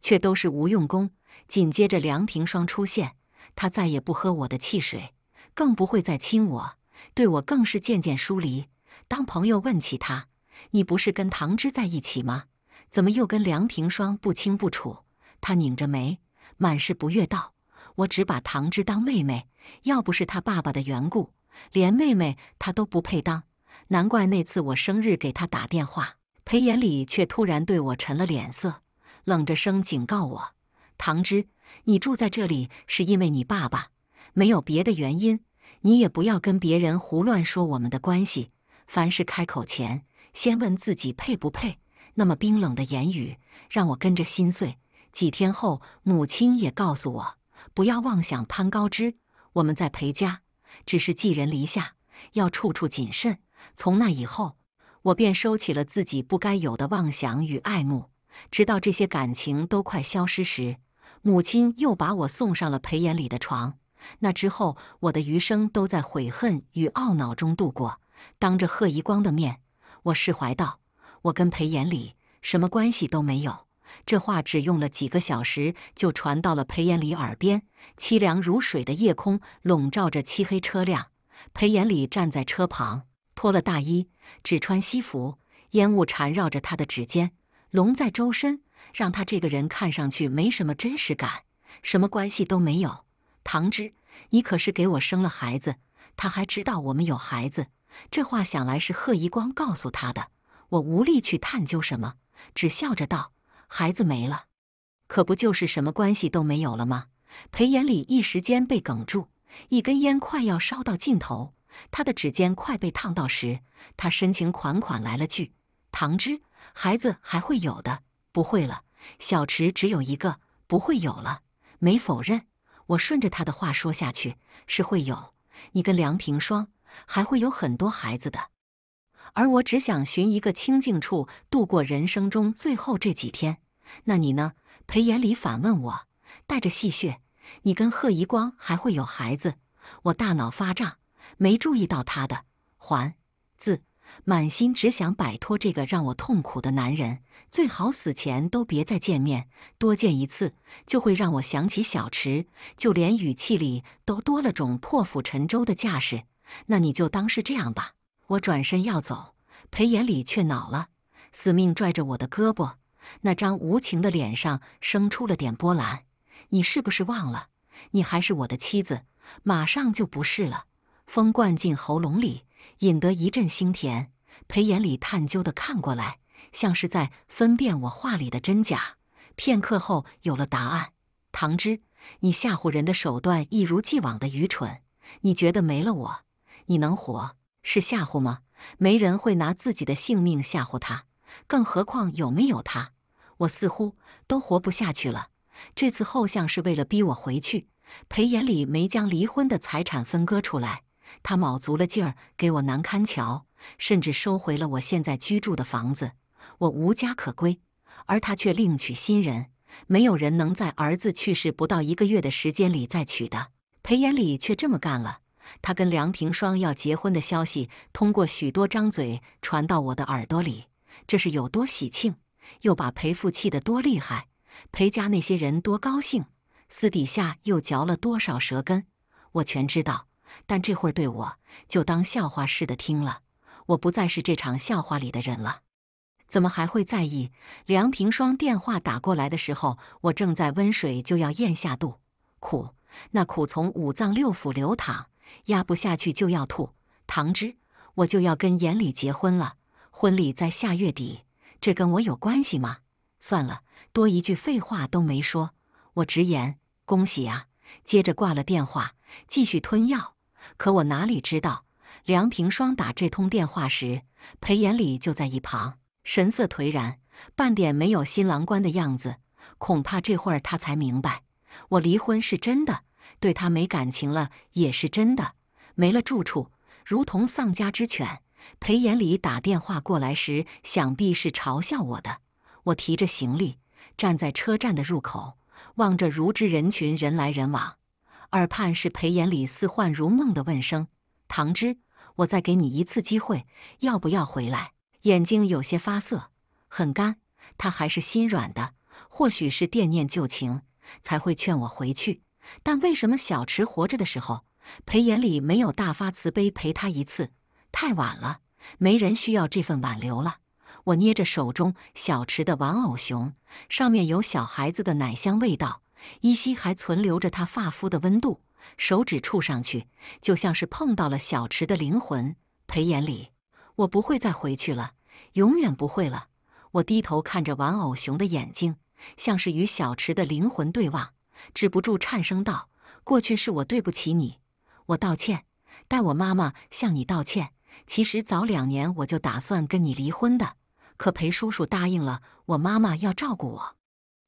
[SPEAKER 1] 却都是无用功。紧接着，梁平双出现，他再也不喝我的汽水，更不会再亲我，对我更是渐渐疏离。当朋友问起他：“你不是跟唐芝在一起吗？怎么又跟梁平双不清不楚？”他拧着眉，满是不悦道：“我只把唐芝当妹妹，要不是他爸爸的缘故，连妹妹他都不配当。难怪那次我生日给他打电话，裴眼礼却突然对我沉了脸色，冷着声警告我：‘唐芝，你住在这里是因为你爸爸，没有别的原因。你也不要跟别人胡乱说我们的关系。’凡事开口前，先问自己配不配。那么冰冷的言语，让我跟着心碎。”几天后，母亲也告诉我，不要妄想攀高枝。我们在裴家只是寄人篱下，要处处谨慎。从那以后，我便收起了自己不该有的妄想与爱慕。直到这些感情都快消失时，母亲又把我送上了裴延礼的床。那之后，我的余生都在悔恨与懊恼中度过。当着贺一光的面，我释怀道：“我跟裴延礼什么关系都没有。”这话只用了几个小时就传到了裴延礼耳边。凄凉如水的夜空笼罩着漆黑车辆，裴延礼站在车旁，脱了大衣，只穿西服，烟雾缠绕着他的指尖，笼在周身，让他这个人看上去没什么真实感，什么关系都没有。唐芝，你可是给我生了孩子，他还知道我们有孩子。这话想来是贺一光告诉他的。我无力去探究什么，只笑着道。孩子没了，可不就是什么关系都没有了吗？裴延礼一时间被哽住，一根烟快要烧到尽头，他的指尖快被烫到时，他深情款款来了句：“唐芝，孩子还会有的，不会了。小池只有一个，不会有了。”没否认，我顺着他的话说下去：“是会有，你跟梁平双还会有很多孩子的。”而我只想寻一个清静处，度过人生中最后这几天。那你呢？裴延礼反问我，带着戏谑：“你跟贺一光还会有孩子？”我大脑发胀，没注意到他的“还”字，满心只想摆脱这个让我痛苦的男人，最好死前都别再见面。多见一次，就会让我想起小池，就连语气里都多了种破釜沉舟的架势。那你就当是这样吧。我转身要走，裴眼礼却恼了，死命拽着我的胳膊。那张无情的脸上生出了点波澜。你是不是忘了？你还是我的妻子，马上就不是了。风灌进喉咙里，引得一阵腥甜。裴眼礼探究的看过来，像是在分辨我话里的真假。片刻后有了答案。唐芝，你吓唬人的手段一如既往的愚蠢。你觉得没了我，你能活？是吓唬吗？没人会拿自己的性命吓唬他，更何况有没有他，我似乎都活不下去了。这次后像是为了逼我回去，裴眼礼没将离婚的财产分割出来，他卯足了劲儿给我难堪瞧，甚至收回了我现在居住的房子，我无家可归，而他却另娶新人。没有人能在儿子去世不到一个月的时间里再娶的，裴眼礼却这么干了。他跟梁平双要结婚的消息，通过许多张嘴传到我的耳朵里，这是有多喜庆，又把裴父气得多厉害，裴家那些人多高兴，私底下又嚼了多少舌根，我全知道。但这会儿对我，就当笑话似的听了。我不再是这场笑话里的人了，怎么还会在意？梁平双电话打过来的时候，我正在温水，就要咽下肚苦，那苦从五脏六腑流淌。压不下去就要吐，唐芝，我就要跟严礼结婚了，婚礼在下月底，这跟我有关系吗？算了，多一句废话都没说，我直言恭喜啊！接着挂了电话，继续吞药。可我哪里知道，梁平双打这通电话时，裴严礼就在一旁，神色颓然，半点没有新郎官的样子。恐怕这会儿他才明白，我离婚是真的。对他没感情了也是真的，没了住处，如同丧家之犬。裴延礼打电话过来时，想必是嘲笑我的。我提着行李，站在车站的入口，望着如织人群，人来人往，耳畔是裴延礼似幻如梦的问声：“唐之，我再给你一次机会，要不要回来？”眼睛有些发涩，很干。他还是心软的，或许是惦念旧情，才会劝我回去。但为什么小池活着的时候，裴眼里没有大发慈悲陪他一次？太晚了，没人需要这份挽留了。我捏着手中小池的玩偶熊，上面有小孩子的奶香味道，依稀还存留着他发肤的温度。手指触上去，就像是碰到了小池的灵魂。裴眼里，我不会再回去了，永远不会了。我低头看着玩偶熊的眼睛，像是与小池的灵魂对望。止不住颤声道：“过去是我对不起你，我道歉，代我妈妈向你道歉。其实早两年我就打算跟你离婚的，可裴叔叔答应了我妈妈要照顾我，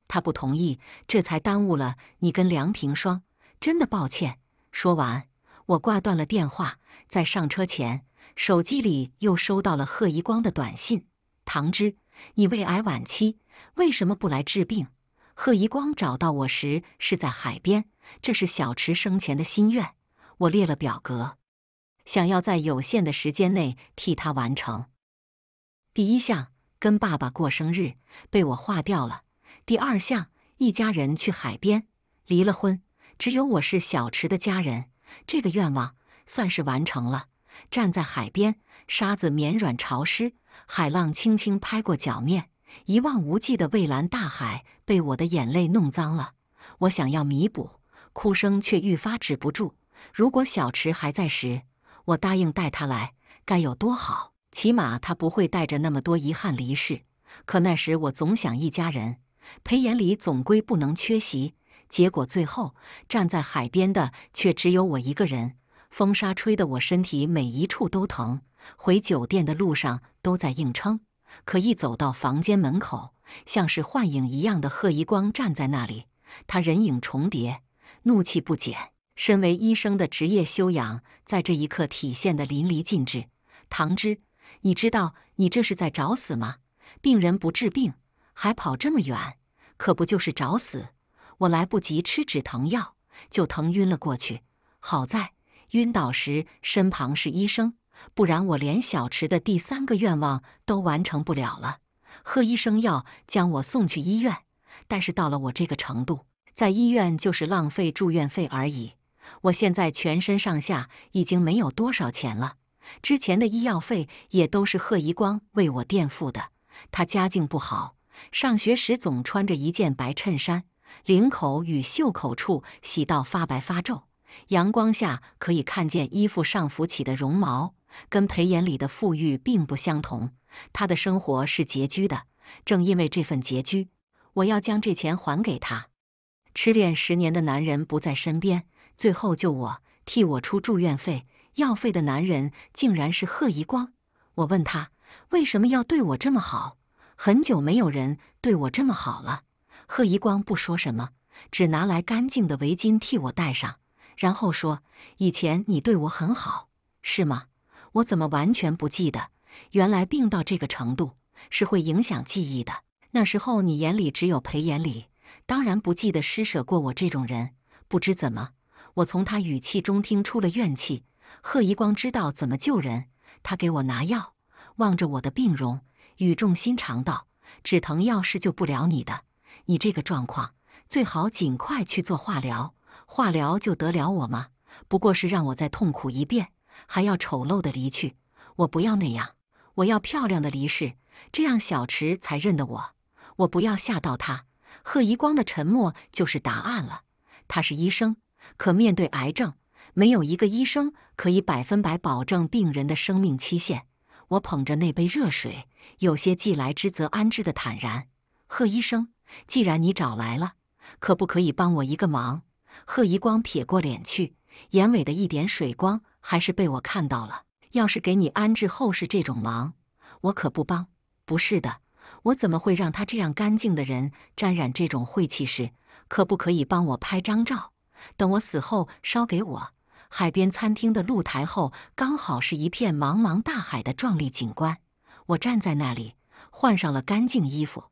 [SPEAKER 1] 他不同意，这才耽误了你跟梁平霜。真的抱歉。”说完，我挂断了电话，在上车前，手机里又收到了贺一光的短信：“唐芝，你胃癌晚期，为什么不来治病？”贺一光找到我时是在海边，这是小池生前的心愿。我列了表格，想要在有限的时间内替他完成。第一项，跟爸爸过生日，被我划掉了。第二项，一家人去海边。离了婚，只有我是小池的家人，这个愿望算是完成了。站在海边，沙子绵软潮湿，海浪轻轻拍过脚面。一望无际的蔚蓝大海被我的眼泪弄脏了，我想要弥补，哭声却愈发止不住。如果小池还在时，我答应带他来，该有多好！起码他不会带着那么多遗憾离世。可那时我总想一家人，裴眼里总归不能缺席。结果最后站在海边的却只有我一个人，风沙吹得我身体每一处都疼，回酒店的路上都在硬撑。可一走到房间门口，像是幻影一样的贺一光站在那里，他人影重叠，怒气不减。身为医生的职业修养，在这一刻体现的淋漓尽致。唐芝，你知道你这是在找死吗？病人不治病，还跑这么远，可不就是找死？我来不及吃止疼药，就疼晕了过去。好在晕倒时身旁是医生。不然我连小池的第三个愿望都完成不了了。贺医生要将我送去医院，但是到了我这个程度，在医院就是浪费住院费而已。我现在全身上下已经没有多少钱了，之前的医药费也都是贺一光为我垫付的。他家境不好，上学时总穿着一件白衬衫，领口与袖口处洗到发白发皱，阳光下可以看见衣服上浮起的绒毛。跟裴眼里的富裕并不相同，他的生活是拮据的。正因为这份拮据，我要将这钱还给他。痴恋十年的男人不在身边，最后救我、替我出住院费、药费的男人，竟然是贺一光。我问他为什么要对我这么好，很久没有人对我这么好了。贺一光不说什么，只拿来干净的围巾替我戴上，然后说：“以前你对我很好，是吗？”我怎么完全不记得？原来病到这个程度是会影响记忆的。那时候你眼里只有裴眼礼，当然不记得施舍过我这种人。不知怎么，我从他语气中听出了怨气。贺一光知道怎么救人，他给我拿药，望着我的病容，语重心长道：“止疼药是救不了你的，你这个状况最好尽快去做化疗。化疗就得了我吗？不过是让我再痛苦一遍。”还要丑陋的离去，我不要那样，我要漂亮的离世，这样小池才认得我。我不要吓到他。贺一光的沉默就是答案了。他是医生，可面对癌症，没有一个医生可以百分百保证病人的生命期限。我捧着那杯热水，有些既来之则安之的坦然。贺医生，既然你找来了，可不可以帮我一个忙？贺一光撇过脸去，眼尾的一点水光。还是被我看到了。要是给你安置后事这种忙，我可不帮。不是的，我怎么会让他这样干净的人沾染这种晦气事？可不可以帮我拍张照，等我死后烧给我？海边餐厅的露台后刚好是一片茫茫大海的壮丽景观。我站在那里，换上了干净衣服，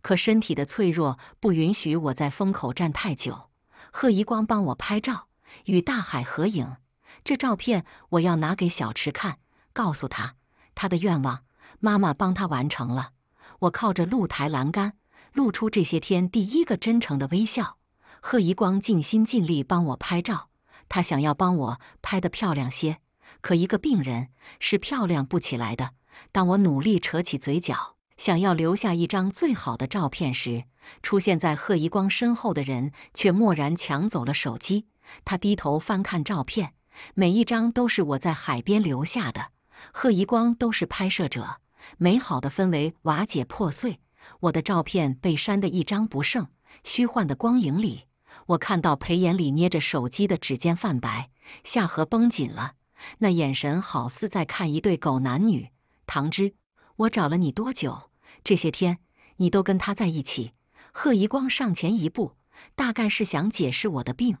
[SPEAKER 1] 可身体的脆弱不允许我在风口站太久。贺一光帮我拍照，与大海合影。这照片我要拿给小池看，告诉他他的愿望，妈妈帮他完成了。我靠着露台栏杆，露出这些天第一个真诚的微笑。贺一光尽心尽力帮我拍照，他想要帮我拍得漂亮些，可一个病人是漂亮不起来的。当我努力扯起嘴角，想要留下一张最好的照片时，出现在贺一光身后的人却蓦然抢走了手机。他低头翻看照片。每一张都是我在海边留下的，贺一光都是拍摄者。美好的氛围瓦解破碎，我的照片被删的一张不剩。虚幻的光影里，我看到裴眼里捏着手机的指尖泛白，下颌绷紧了，那眼神好似在看一对狗男女。唐之，我找了你多久？这些天你都跟他在一起。贺一光上前一步，大概是想解释我的病。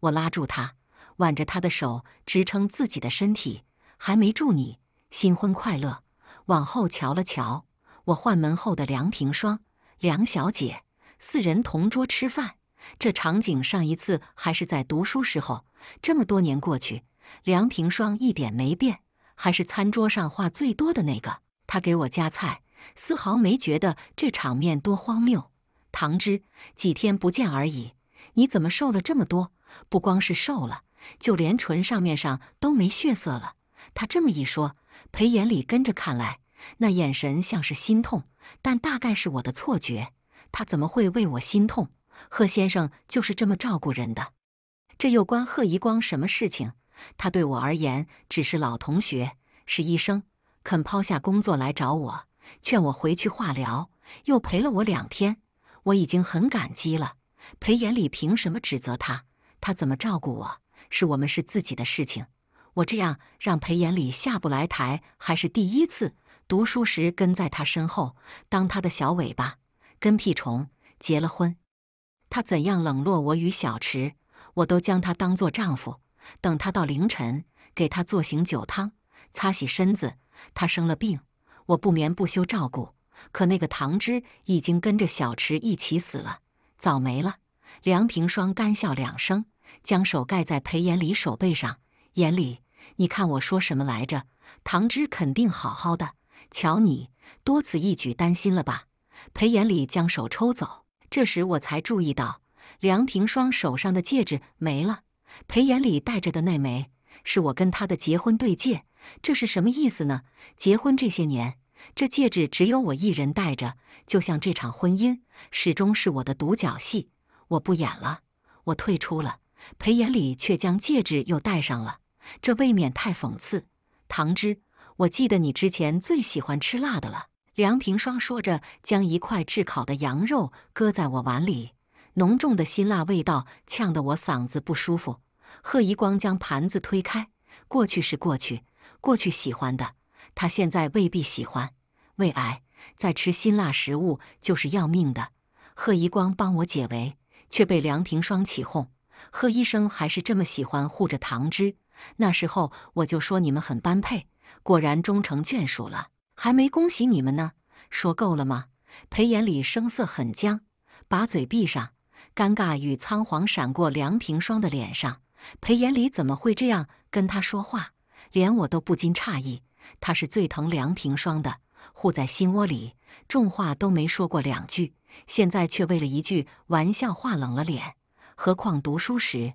[SPEAKER 1] 我拉住他。挽着他的手支撑自己的身体，还没祝你新婚快乐。往后瞧了瞧，我换门后的梁平双，梁小姐，四人同桌吃饭，这场景上一次还是在读书时候。这么多年过去，梁平双一点没变，还是餐桌上话最多的那个。他给我夹菜，丝毫没觉得这场面多荒谬。唐之，几天不见而已，你怎么瘦了这么多？不光是瘦了。就连唇上面上都没血色了。他这么一说，裴眼里跟着看来，那眼神像是心痛，但大概是我的错觉。他怎么会为我心痛？贺先生就是这么照顾人的。这又关贺一光什么事情？他对我而言只是老同学，是医生，肯抛下工作来找我，劝我回去化疗，又陪了我两天，我已经很感激了。裴眼里凭什么指责他？他怎么照顾我？是我们是自己的事情，我这样让裴延礼下不来台还是第一次。读书时跟在他身后，当他的小尾巴、跟屁虫；结了婚，他怎样冷落我与小池，我都将他当做丈夫。等他到凌晨，给他做醒酒汤、擦洗身子；他生了病，我不眠不休照顾。可那个唐知已经跟着小池一起死了，早没了。梁平霜干笑两声。将手盖在裴眼里手背上，眼里，你看我说什么来着？唐芝肯定好好的，瞧你多此一举，担心了吧？裴眼里将手抽走。这时我才注意到梁平双手上的戒指没了。裴眼里戴着的那枚是我跟他的结婚对戒，这是什么意思呢？结婚这些年，这戒指只有我一人戴着，就像这场婚姻始终是我的独角戏，我不演了，我退出了。裴眼礼却将戒指又戴上了，这未免太讽刺。唐芝，我记得你之前最喜欢吃辣的了。梁平双说着，将一块炙烤的羊肉搁在我碗里，浓重的辛辣味道呛得我嗓子不舒服。贺一光将盘子推开，过去是过去，过去喜欢的，他现在未必喜欢。胃癌，再吃辛辣食物就是要命的。贺一光帮我解围，却被梁平双起哄。贺医生还是这么喜欢护着唐芝，那时候我就说你们很般配，果然终成眷属了。还没恭喜你们呢，说够了吗？裴延礼声色很僵，把嘴闭上。尴尬与仓皇闪过梁平霜的脸上。裴眼礼怎么会这样跟他说话？连我都不禁诧异。他是最疼梁平霜的，护在心窝里，重话都没说过两句，现在却为了一句玩笑话冷了脸。何况读书时，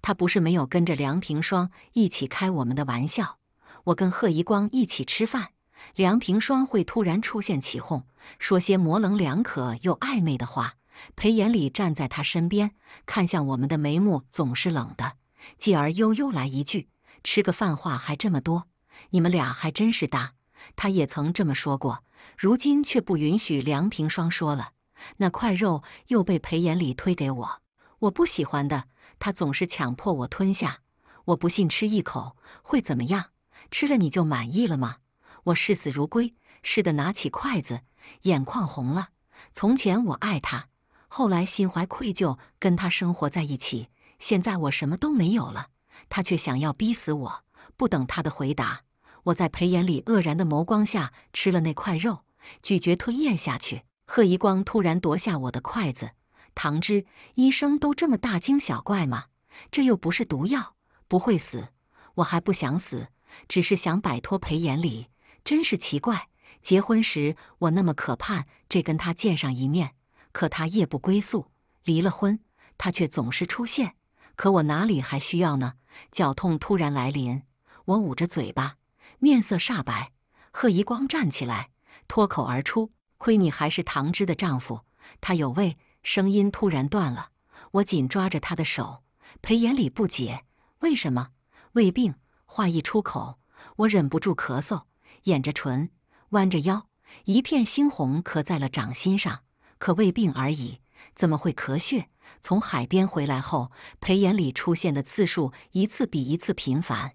[SPEAKER 1] 他不是没有跟着梁平双一起开我们的玩笑。我跟贺一光一起吃饭，梁平双会突然出现起哄，说些模棱两可又暧昧的话。裴延礼站在他身边，看向我们的眉目总是冷的，继而悠悠来一句：“吃个饭话还这么多，你们俩还真是搭。”他也曾这么说过，如今却不允许梁平双说了。那块肉又被裴延礼推给我。我不喜欢的，他总是强迫我吞下。我不信吃一口会怎么样？吃了你就满意了吗？我视死如归似的拿起筷子，眼眶红了。从前我爱他，后来心怀愧疚跟他生活在一起，现在我什么都没有了，他却想要逼死我。不等他的回答，我在裴眼里愕然的眸光下吃了那块肉，咀嚼吞咽下去。贺一光突然夺下我的筷子。唐芝，医生都这么大惊小怪吗？这又不是毒药，不会死。我还不想死，只是想摆脱裴眼里。真是奇怪，结婚时我那么可怕，这跟他见上一面，可他夜不归宿；离了婚，他却总是出现。可我哪里还需要呢？脚痛突然来临，我捂着嘴巴，面色煞白。贺一光站起来，脱口而出：“亏你还是唐芝的丈夫，他有胃。”声音突然断了，我紧抓着他的手。裴眼礼不解，为什么胃病？话一出口，我忍不住咳嗽，掩着唇，弯着腰，一片猩红咳在了掌心上。可胃病而已，怎么会咳血？从海边回来后，裴眼礼出现的次数一次比一次频繁，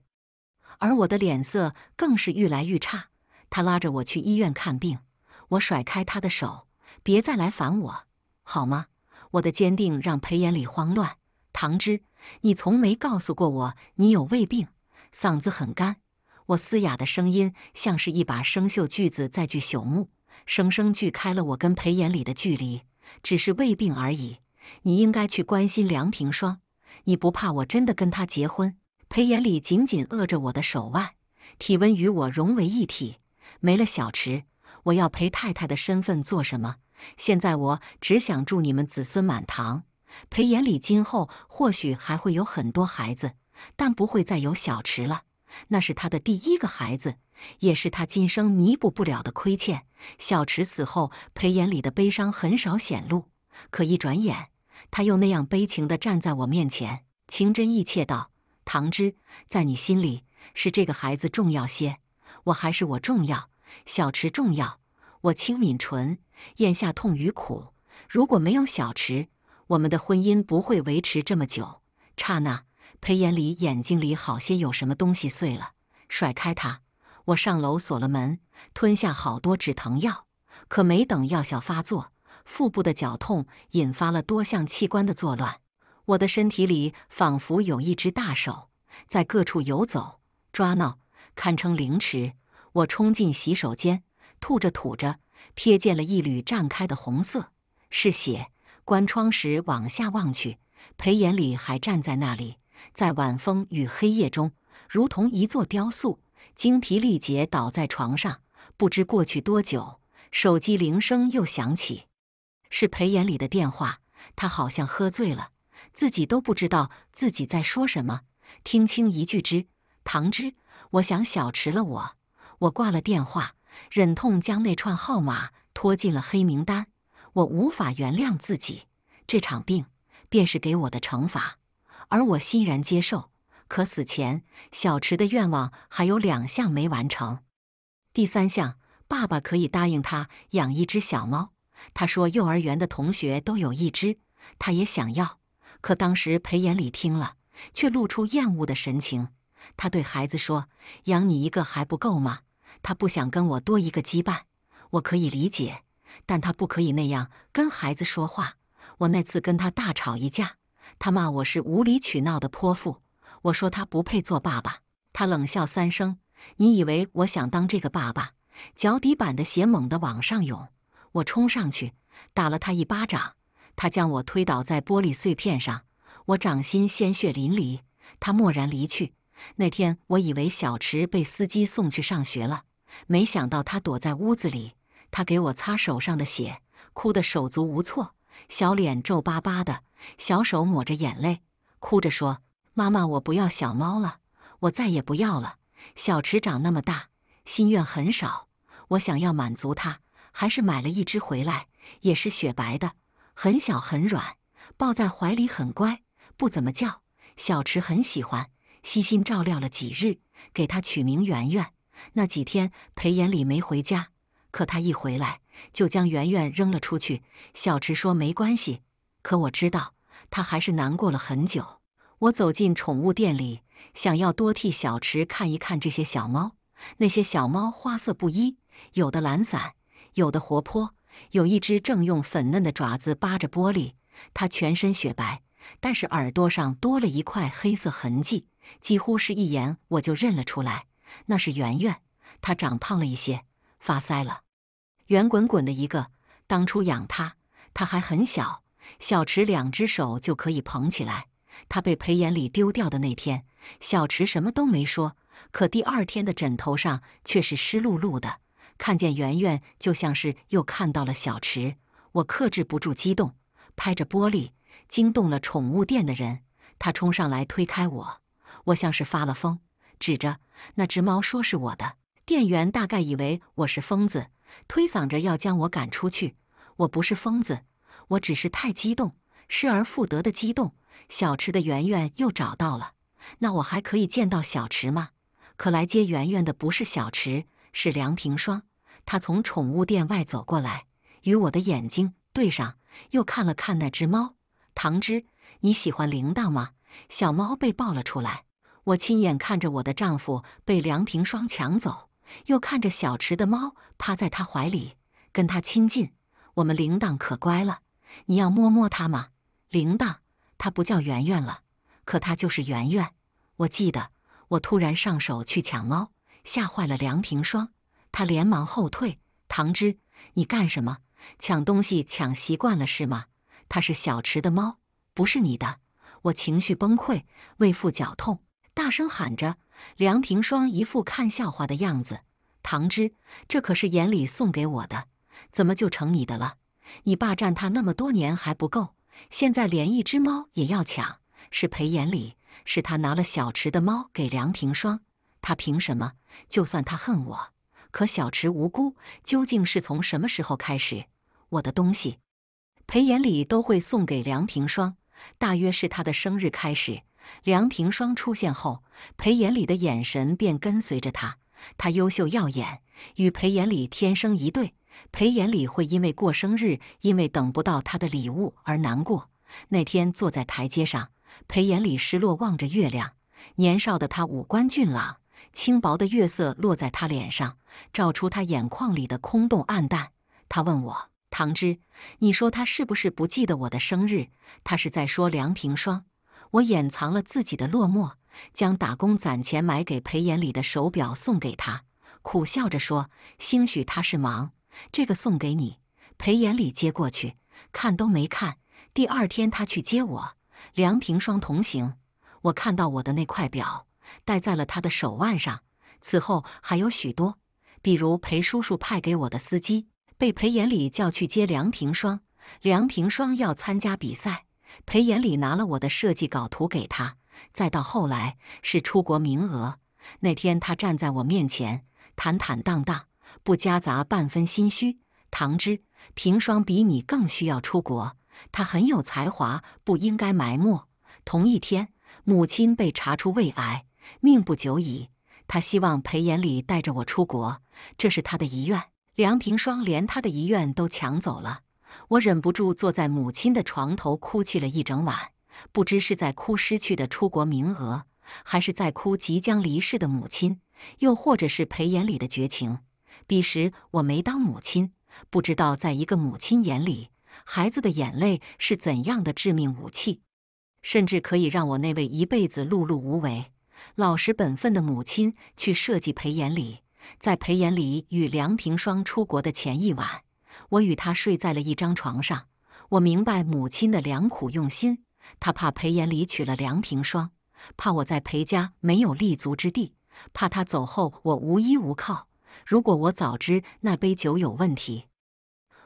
[SPEAKER 1] 而我的脸色更是愈来愈差。他拉着我去医院看病，我甩开他的手，别再来烦我。好吗？我的坚定让裴眼礼慌乱。唐芝，你从没告诉过我你有胃病，嗓子很干。我嘶哑的声音像是一把生锈锯子在锯朽木，生生锯开了我跟裴眼礼的距离。只是胃病而已。你应该去关心梁平霜。你不怕我真的跟他结婚？裴眼礼紧紧扼着我的手腕，体温与我融为一体。没了小池，我要裴太太的身份做什么？现在我只想祝你们子孙满堂。裴延礼今后或许还会有很多孩子，但不会再有小池了。那是他的第一个孩子，也是他今生弥补不了的亏欠。小池死后，裴延礼的悲伤很少显露，可一转眼，他又那样悲情地站在我面前，情真意切道：“唐之，在你心里是这个孩子重要些，我还是我重要，小池重要。”我轻抿唇，咽下痛与苦。如果没有小池，我们的婚姻不会维持这么久。刹那，裴眼礼眼睛里好些有什么东西碎了，甩开他，我上楼锁了门，吞下好多止疼药。可没等药效发作，腹部的绞痛引发了多项器官的作乱。我的身体里仿佛有一只大手在各处游走、抓挠，堪称凌迟。我冲进洗手间。吐着吐着，瞥见了一缕绽开的红色，是血。关窗时往下望去，裴眼里还站在那里，在晚风与黑夜中，如同一座雕塑。精疲力竭，倒在床上，不知过去多久，手机铃声又响起，是裴眼里的电话。他好像喝醉了，自己都不知道自己在说什么，听清一句之唐之，我想小池了我，我挂了电话。忍痛将那串号码拖进了黑名单，我无法原谅自己。这场病便是给我的惩罚，而我欣然接受。可死前，小池的愿望还有两项没完成。第三项，爸爸可以答应他养一只小猫。他说幼儿园的同学都有一只，他也想要。可当时裴眼里听了，却露出厌恶的神情。他对孩子说：“养你一个还不够吗？”他不想跟我多一个羁绊，我可以理解，但他不可以那样跟孩子说话。我那次跟他大吵一架，他骂我是无理取闹的泼妇，我说他不配做爸爸。他冷笑三声：“你以为我想当这个爸爸？”脚底板的血猛地往上涌，我冲上去打了他一巴掌，他将我推倒在玻璃碎片上，我掌心鲜血淋漓。他蓦然离去。那天我以为小池被司机送去上学了。没想到他躲在屋子里，他给我擦手上的血，哭得手足无措，小脸皱巴巴的，小手抹着眼泪，哭着说：“妈妈，我不要小猫了，我再也不要了。”小池长那么大，心愿很少，我想要满足他，还是买了一只回来，也是雪白的，很小很软，抱在怀里很乖，不怎么叫。小池很喜欢，悉心照料了几日，给他取名圆圆。那几天，裴延礼没回家。可他一回来，就将圆圆扔了出去。小池说：“没关系。”可我知道，他还是难过了很久。我走进宠物店里，想要多替小池看一看这些小猫。那些小猫花色不一，有的懒散，有的活泼。有一只正用粉嫩的爪子扒着玻璃，它全身雪白，但是耳朵上多了一块黑色痕迹，几乎是一眼我就认了出来。那是圆圆，她长胖了一些，发腮了，圆滚滚的一个。当初养它，它还很小，小池两只手就可以捧起来。它被裴眼里丢掉的那天，小池什么都没说，可第二天的枕头上却是湿漉漉的。看见圆圆，就像是又看到了小池，我克制不住激动，拍着玻璃，惊动了宠物店的人。他冲上来推开我，我像是发了疯。指着那只猫，说是我的。店员大概以为我是疯子，推搡着要将我赶出去。我不是疯子，我只是太激动，失而复得的激动。小池的圆圆又找到了，那我还可以见到小池吗？可来接圆圆的不是小池，是梁平双。他从宠物店外走过来，与我的眼睛对上，又看了看那只猫。唐芝，你喜欢铃铛吗？小猫被抱了出来。我亲眼看着我的丈夫被梁平双抢走，又看着小池的猫趴在他怀里，跟他亲近。我们铃铛可乖了，你要摸摸它吗？铃铛，它不叫圆圆了，可它就是圆圆。我记得，我突然上手去抢猫，吓坏了梁平双，他连忙后退。唐芝，你干什么？抢东西抢习惯了是吗？它是小池的猫，不是你的。我情绪崩溃，胃腹绞痛。大声喊着，梁平双一副看笑话的样子。唐芝，这可是眼里送给我的，怎么就成你的了？你霸占他那么多年还不够，现在连一只猫也要抢？是裴眼礼，是他拿了小池的猫给梁平双，他凭什么？就算他恨我，可小池无辜。究竟是从什么时候开始，我的东西，裴眼礼都会送给梁平双？大约是他的生日开始。梁平霜出现后，裴延礼的眼神便跟随着他。他优秀耀眼，与裴延礼天生一对。裴延礼会因为过生日，因为等不到他的礼物而难过。那天坐在台阶上，裴延礼失落望着月亮。年少的他五官俊朗，轻薄的月色落在他脸上，照出他眼眶里的空洞暗淡。他问我：“唐芝，你说他是不是不记得我的生日？他是在说梁平霜？”我掩藏了自己的落寞，将打工攒钱买给裴延礼的手表送给他，苦笑着说：“兴许他是忙，这个送给你。”裴延礼接过去，看都没看。第二天他去接我，梁平双同行。我看到我的那块表戴在了他的手腕上。此后还有许多，比如裴叔叔派给我的司机被裴延礼叫去接梁平双，梁平双要参加比赛。裴延礼拿了我的设计稿图给他，再到后来是出国名额。那天他站在我面前，坦坦荡荡，不夹杂半分心虚。唐之平双比你更需要出国，他很有才华，不应该埋没。同一天，母亲被查出胃癌，命不久矣。他希望裴延礼带着我出国，这是他的遗愿。梁平双连他的遗愿都抢走了。我忍不住坐在母亲的床头哭泣了一整晚，不知是在哭失去的出国名额，还是在哭即将离世的母亲，又或者是裴衍礼的绝情。彼时我没当母亲，不知道在一个母亲眼里，孩子的眼泪是怎样的致命武器，甚至可以让我那位一辈子碌碌无为、老实本分的母亲去设计裴衍礼。在裴衍礼与梁平双出国的前一晚。我与他睡在了一张床上，我明白母亲的良苦用心。她怕裴炎礼娶了梁平霜，怕我在裴家没有立足之地，怕他走后我无依无靠。如果我早知那杯酒有问题，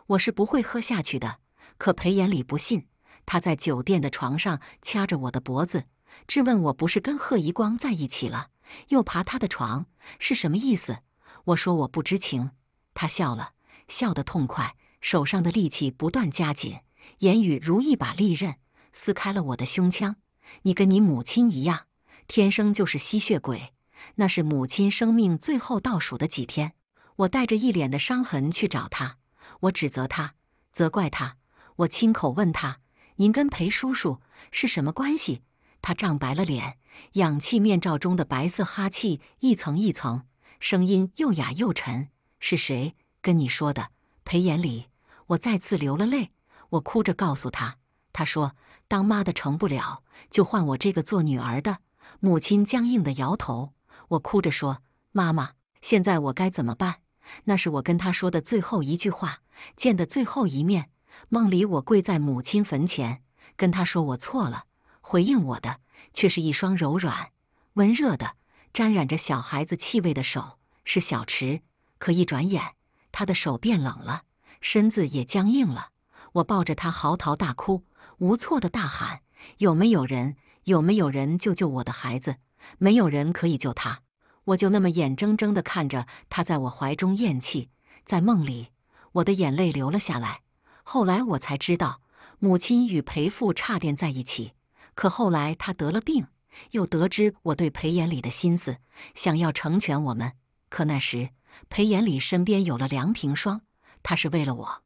[SPEAKER 1] 我是不会喝下去的。可裴炎礼不信，他在酒店的床上掐着我的脖子，质问我不是跟贺一光在一起了，又爬他的床是什么意思？我说我不知情。他笑了。笑得痛快，手上的力气不断加紧，言语如一把利刃，撕开了我的胸腔。你跟你母亲一样，天生就是吸血鬼。那是母亲生命最后倒数的几天，我带着一脸的伤痕去找他，我指责他，责怪他，我亲口问他：“您跟裴叔叔是什么关系？”他涨白了脸，氧气面罩中的白色哈气一层一层，声音又哑又沉：“是谁？”跟你说的，裴眼里，我再次流了泪，我哭着告诉他，他说当妈的成不了，就换我这个做女儿的。母亲僵硬的摇头，我哭着说：“妈妈，现在我该怎么办？”那是我跟他说的最后一句话，见的最后一面。梦里我跪在母亲坟前，跟他说我错了，回应我的却是一双柔软、温热的、沾染着小孩子气味的手，是小池。可一转眼。他的手变冷了，身子也僵硬了。我抱着他嚎啕大哭，无措地大喊：“有没有人？有没有人救救我的孩子？没有人可以救他！我就那么眼睁睁地看着他在我怀中咽气。在梦里，我的眼泪流了下来。后来我才知道，母亲与裴父差点在一起，可后来他得了病，又得知我对裴眼里的心思，想要成全我们。可那时……裴延礼身边有了梁平霜，他是为了我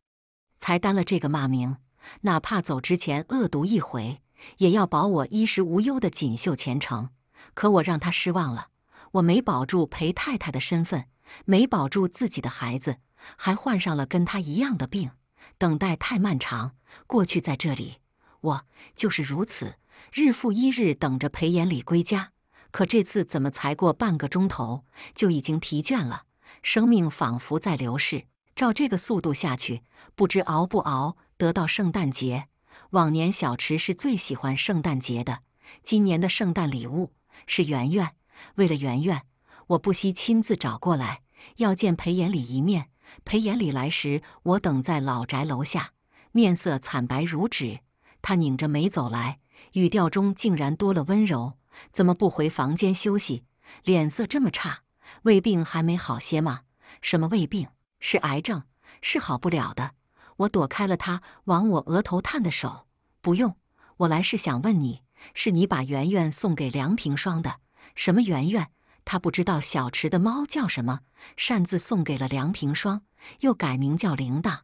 [SPEAKER 1] 才担了这个骂名，哪怕走之前恶毒一回，也要保我衣食无忧的锦绣前程。可我让他失望了，我没保住裴太太的身份，没保住自己的孩子，还患上了跟他一样的病。等待太漫长，过去在这里，我就是如此，日复一日等着裴延礼归家。可这次怎么才过半个钟头，就已经疲倦了？生命仿佛在流逝，照这个速度下去，不知熬不熬得到圣诞节。往年小池是最喜欢圣诞节的，今年的圣诞礼物是圆圆。为了圆圆，我不惜亲自找过来，要见裴延礼一面。裴延礼来时，我等在老宅楼下，面色惨白如纸。他拧着眉走来，语调中竟然多了温柔。怎么不回房间休息？脸色这么差。胃病还没好些吗？什么胃病？是癌症，是好不了的。我躲开了他往我额头探的手。不用，我来是想问你，是你把圆圆送给梁平霜的？什么圆圆？他不知道小池的猫叫什么，擅自送给了梁平霜，又改名叫铃铛。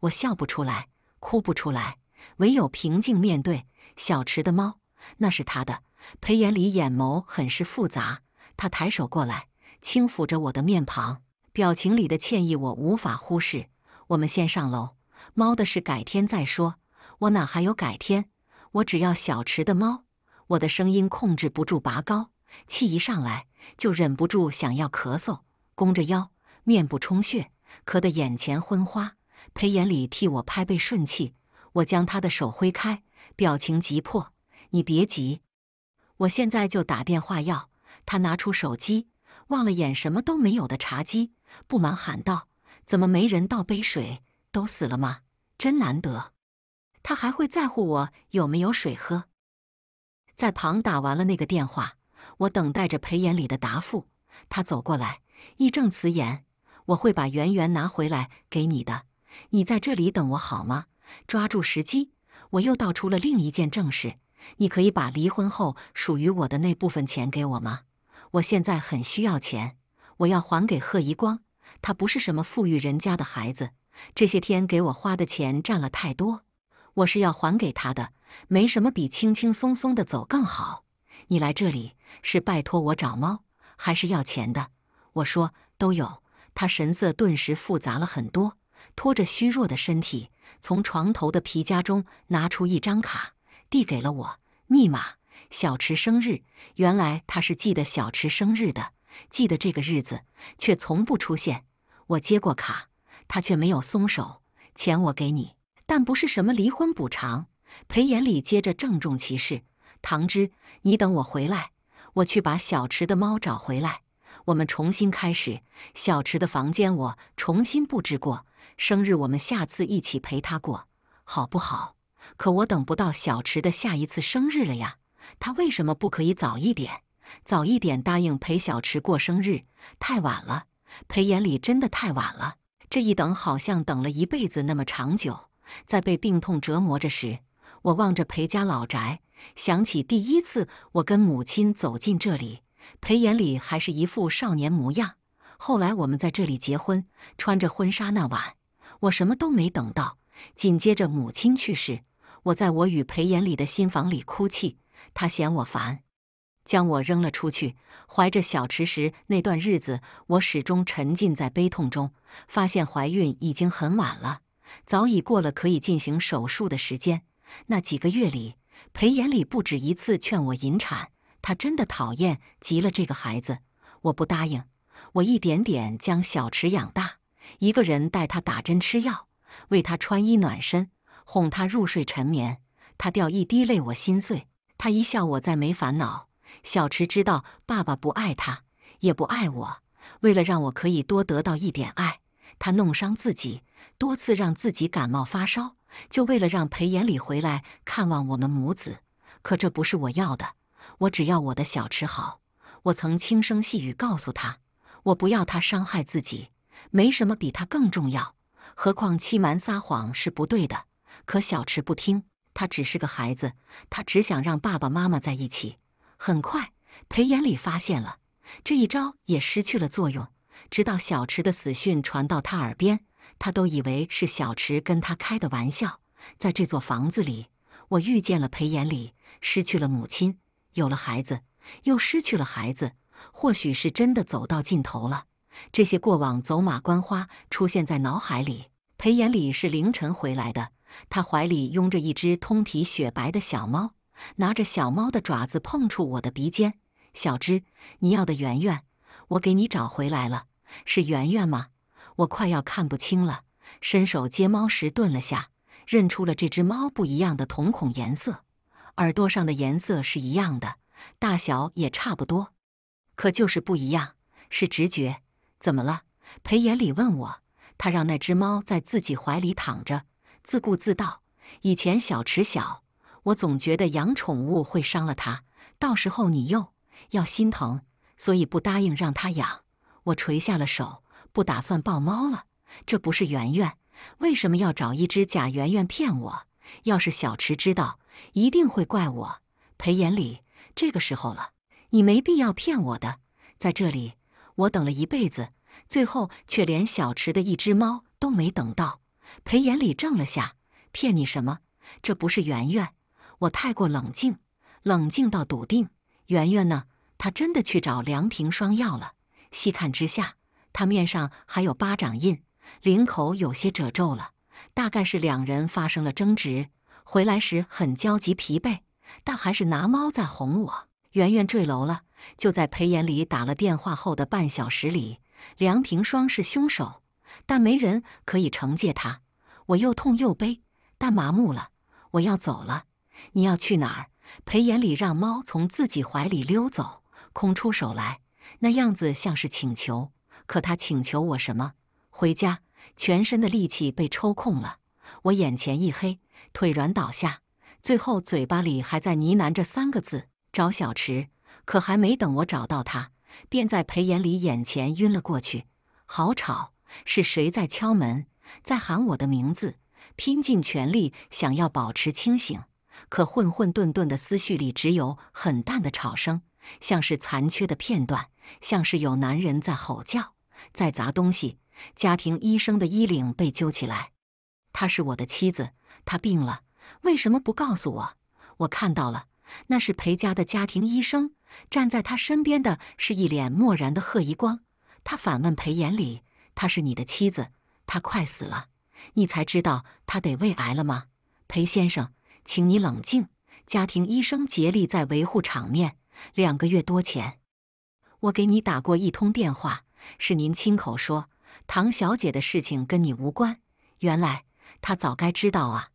[SPEAKER 1] 我笑不出来，哭不出来，唯有平静面对。小池的猫，那是他的。裴眼里眼眸很是复杂，他抬手过来。轻抚着我的面庞，表情里的歉意我无法忽视。我们先上楼，猫的事改天再说。我哪还有改天？我只要小池的猫。我的声音控制不住拔高，气一上来就忍不住想要咳嗽，弓着腰，面部充血，咳得眼前昏花。裴眼里替我拍背顺气，我将他的手挥开，表情急迫：“你别急，我现在就打电话要。”他拿出手机。望了眼什么都没有的茶几，不满喊道：“怎么没人倒杯水？都死了吗？真难得，他还会在乎我有没有水喝？”在旁打完了那个电话，我等待着裴延礼的答复。他走过来，义正辞严：“我会把圆圆拿回来给你的。你在这里等我好吗？”抓住时机，我又道出了另一件正事：“你可以把离婚后属于我的那部分钱给我吗？”我现在很需要钱，我要还给贺一光。他不是什么富裕人家的孩子，这些天给我花的钱占了太多，我是要还给他的。没什么比轻轻松松的走更好。你来这里是拜托我找猫，还是要钱的？我说都有。他神色顿时复杂了很多，拖着虚弱的身体，从床头的皮夹中拿出一张卡，递给了我，密码。小池生日，原来他是记得小池生日的，记得这个日子，却从不出现。我接过卡，他却没有松手。钱我给你，但不是什么离婚补偿。裴眼礼接着郑重其事：“唐芝，你等我回来，我去把小池的猫找回来，我们重新开始。小池的房间我重新布置过，生日我们下次一起陪他过，好不好？可我等不到小池的下一次生日了呀。”他为什么不可以早一点？早一点答应陪小池过生日，太晚了。裴眼礼真的太晚了，这一等好像等了一辈子那么长久。在被病痛折磨着时，我望着裴家老宅，想起第一次我跟母亲走进这里，裴眼礼还是一副少年模样。后来我们在这里结婚，穿着婚纱那晚，我什么都没等到。紧接着母亲去世，我在我与裴眼礼的新房里哭泣。他嫌我烦，将我扔了出去。怀着小池时那段日子，我始终沉浸在悲痛中。发现怀孕已经很晚了，早已过了可以进行手术的时间。那几个月里，裴眼礼不止一次劝我引产，他真的讨厌极了这个孩子。我不答应，我一点点将小池养大，一个人带他打针吃药，为他穿衣暖身，哄他入睡沉眠。他掉一滴泪，我心碎。他一笑，我再没烦恼。小池知道爸爸不爱他，也不爱我。为了让我可以多得到一点爱，他弄伤自己，多次让自己感冒发烧，就为了让裴延礼回来看望我们母子。可这不是我要的，我只要我的小池好。我曾轻声细语告诉他，我不要他伤害自己，没什么比他更重要。何况欺瞒撒谎是不对的。可小池不听。他只是个孩子，他只想让爸爸妈妈在一起。很快，裴眼里发现了，这一招也失去了作用。直到小池的死讯传到他耳边，他都以为是小池跟他开的玩笑。在这座房子里，我遇见了裴眼里，失去了母亲，有了孩子，又失去了孩子。或许是真的走到尽头了。这些过往走马观花，出现在脑海里。裴眼里是凌晨回来的。他怀里拥着一只通体雪白的小猫，拿着小猫的爪子碰触我的鼻尖。小芝，你要的圆圆，我给你找回来了。是圆圆吗？我快要看不清了。伸手接猫时顿了下，认出了这只猫不一样的瞳孔颜色，耳朵上的颜色是一样的，大小也差不多，可就是不一样。是直觉。怎么了？裴眼礼问我。他让那只猫在自己怀里躺着。自顾自道：“以前小池小，我总觉得养宠物会伤了它，到时候你又要心疼，所以不答应让它养。”我垂下了手，不打算抱猫了。这不是圆圆，为什么要找一只假圆圆骗我？要是小池知道，一定会怪我。裴延礼，这个时候了，你没必要骗我的。在这里，我等了一辈子，最后却连小池的一只猫都没等到。裴眼里怔了下，骗你什么？这不是圆圆，我太过冷静，冷静到笃定。圆圆呢？他真的去找梁平双要了。细看之下，他面上还有巴掌印，领口有些褶皱了，大概是两人发生了争执，回来时很焦急疲惫，但还是拿猫在哄我。圆圆坠楼了，就在裴眼里打了电话后的半小时里，梁平双是凶手。但没人可以惩戒他，我又痛又悲，但麻木了。我要走了，你要去哪儿？裴眼里让猫从自己怀里溜走，空出手来，那样子像是请求。可他请求我什么？回家。全身的力气被抽空了，我眼前一黑，腿软倒下，最后嘴巴里还在呢喃着三个字：“找小池。”可还没等我找到他，便在裴眼里眼前晕了过去。好吵！是谁在敲门，在喊我的名字？拼尽全力想要保持清醒，可混混沌沌的思绪里只有很淡的吵声，像是残缺的片段，像是有男人在吼叫，在砸东西。家庭医生的衣领被揪起来，她是我的妻子，她病了，为什么不告诉我？我看到了，那是裴家的家庭医生，站在他身边的是一脸漠然的贺一光。他反问裴眼礼。她是你的妻子，她快死了，你才知道她得胃癌了吗，裴先生？请你冷静。家庭医生竭力在维护场面。两个月多前，我给你打过一通电话，是您亲口说唐小姐的事情跟你无关。原来她早该知道啊！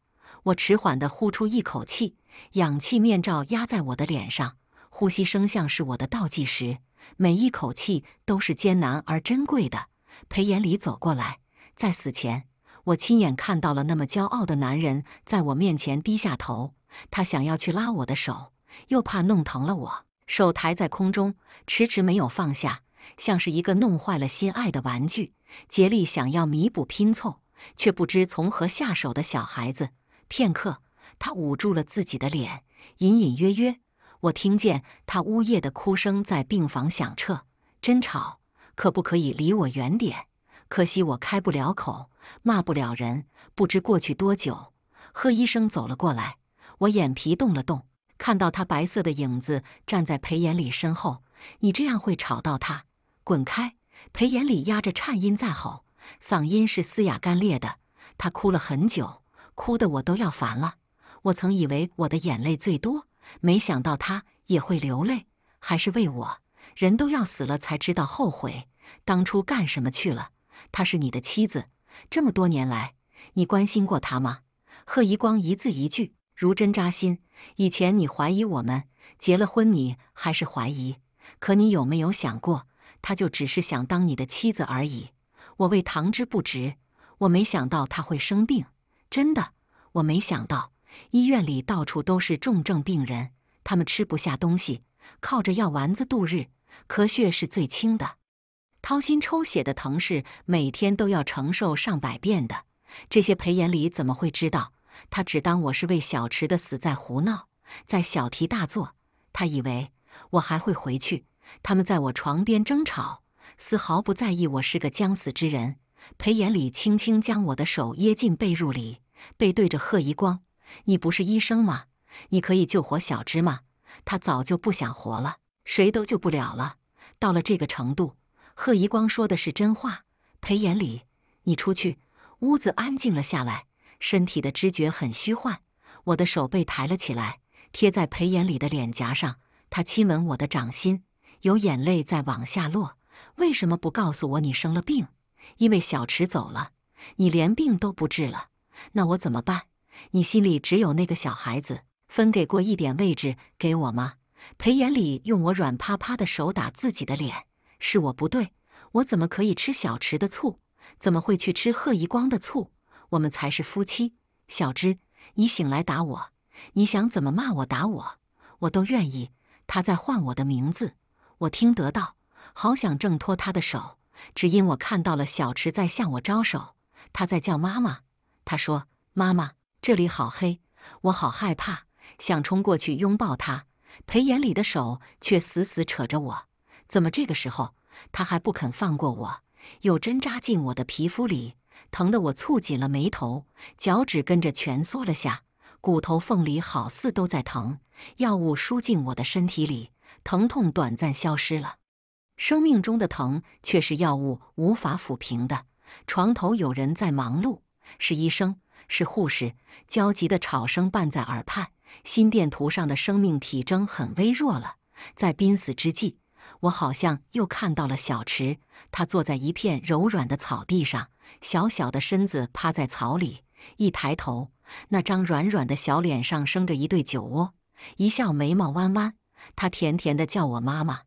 [SPEAKER 1] 我迟缓的呼出一口气，氧气面罩压在我的脸上，呼吸声像是我的倒计时，每一口气都是艰难而珍贵的。裴延礼走过来，在死前，我亲眼看到了那么骄傲的男人在我面前低下头。他想要去拉我的手，又怕弄疼了我，手抬在空中，迟迟没有放下，像是一个弄坏了心爱的玩具，竭力想要弥补拼凑，却不知从何下手的小孩子。片刻，他捂住了自己的脸，隐隐约约，我听见他呜咽的哭声在病房响彻，真吵。可不可以离我远点？可惜我开不了口，骂不了人。不知过去多久，贺医生走了过来，我眼皮动了动，看到他白色的影子站在裴眼礼身后。你这样会吵到他，滚开！裴眼礼压着颤音在吼，嗓音是嘶哑干裂的。他哭了很久，哭得我都要烦了。我曾以为我的眼泪最多，没想到他也会流泪，还是为我。人都要死了才知道后悔，当初干什么去了？她是你的妻子，这么多年来，你关心过她吗？贺一光一字一句如针扎心。以前你怀疑我们，结了婚你还是怀疑。可你有没有想过，她就只是想当你的妻子而已？我为唐之不值，我没想到她会生病。真的，我没想到医院里到处都是重症病人，他们吃不下东西，靠着药丸子度日。咳血是最轻的，掏心抽血的疼是每天都要承受上百遍的。这些裴延礼怎么会知道？他只当我是为小池的死在胡闹，在小题大做。他以为我还会回去。他们在我床边争吵，丝毫不在意我是个将死之人。裴延礼轻轻将我的手掖进被褥里，背对着贺一光：“你不是医生吗？你可以救活小芝吗？”他早就不想活了。谁都救不了了，到了这个程度，贺一光说的是真话。裴延礼，你出去。屋子安静了下来，身体的知觉很虚幻。我的手被抬了起来，贴在裴延礼的脸颊上，他亲吻我的掌心，有眼泪在往下落。为什么不告诉我你生了病？因为小池走了，你连病都不治了，那我怎么办？你心里只有那个小孩子，分给过一点位置给我吗？裴眼里用我软趴趴的手打自己的脸，是我不对，我怎么可以吃小池的醋？怎么会去吃贺一光的醋？我们才是夫妻。小芝，你醒来打我，你想怎么骂我打我，我都愿意。他在唤我的名字，我听得到，好想挣脱他的手，只因我看到了小池在向我招手，他在叫妈妈。他说：“妈妈，这里好黑，我好害怕，想冲过去拥抱他。”裴炎里的手却死死扯着我，怎么这个时候他还不肯放过我？有针扎进我的皮肤里，疼得我蹙紧了眉头，脚趾跟着蜷缩了下，骨头缝里好似都在疼。药物输进我的身体里，疼痛短暂消失了，生命中的疼却是药物无法抚平的。床头有人在忙碌，是医生，是护士，焦急的吵声伴在耳畔。心电图上的生命体征很微弱了，在濒死之际，我好像又看到了小池。他坐在一片柔软的草地上，小小的身子趴在草里，一抬头，那张软软的小脸上生着一对酒窝，一笑眉毛弯弯。他甜甜地叫我妈妈。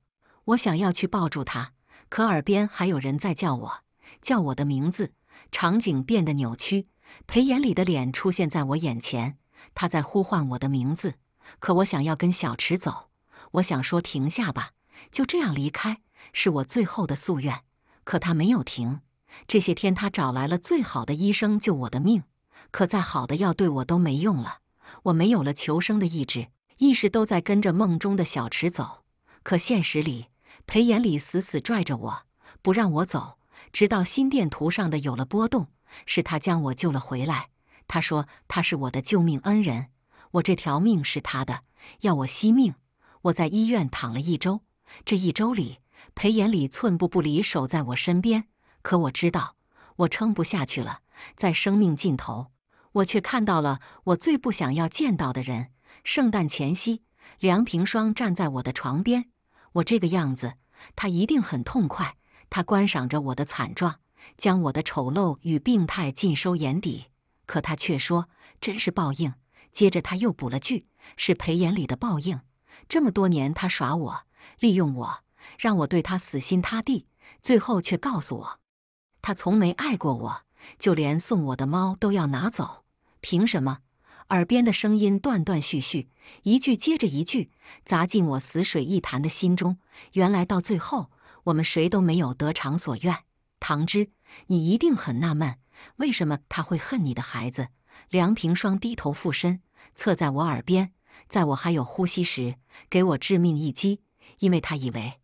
[SPEAKER 1] 我想要去抱住他，可耳边还有人在叫我，叫我的名字。场景变得扭曲，裴眼里的脸出现在我眼前。他在呼唤我的名字，可我想要跟小池走。我想说停下吧，就这样离开，是我最后的夙愿。可他没有停。这些天，他找来了最好的医生救我的命，可再好的药对我都没用了。我没有了求生的意志，意识都在跟着梦中的小池走。可现实里，裴眼里死死拽着我不让我走，直到心电图上的有了波动，是他将我救了回来。他说：“他是我的救命恩人，我这条命是他的，要我惜命。”我在医院躺了一周，这一周里，裴眼礼寸步不离守在我身边。可我知道，我撑不下去了。在生命尽头，我却看到了我最不想要见到的人。圣诞前夕，梁平双站在我的床边，我这个样子，他一定很痛快。他观赏着我的惨状，将我的丑陋与病态尽收眼底。可他却说：“真是报应。”接着他又补了句：“是裴衍礼的报应。”这么多年，他耍我，利用我，让我对他死心塌地，最后却告诉我，他从没爱过我，就连送我的猫都要拿走，凭什么？耳边的声音断断续续，一句接着一句，砸进我死水一潭的心中。原来到最后，我们谁都没有得偿所愿。唐之，你一定很纳闷。为什么他会恨你的孩子？梁平双低头附身，侧在我耳边，在我还有呼吸时，给我致命一击。因为他以为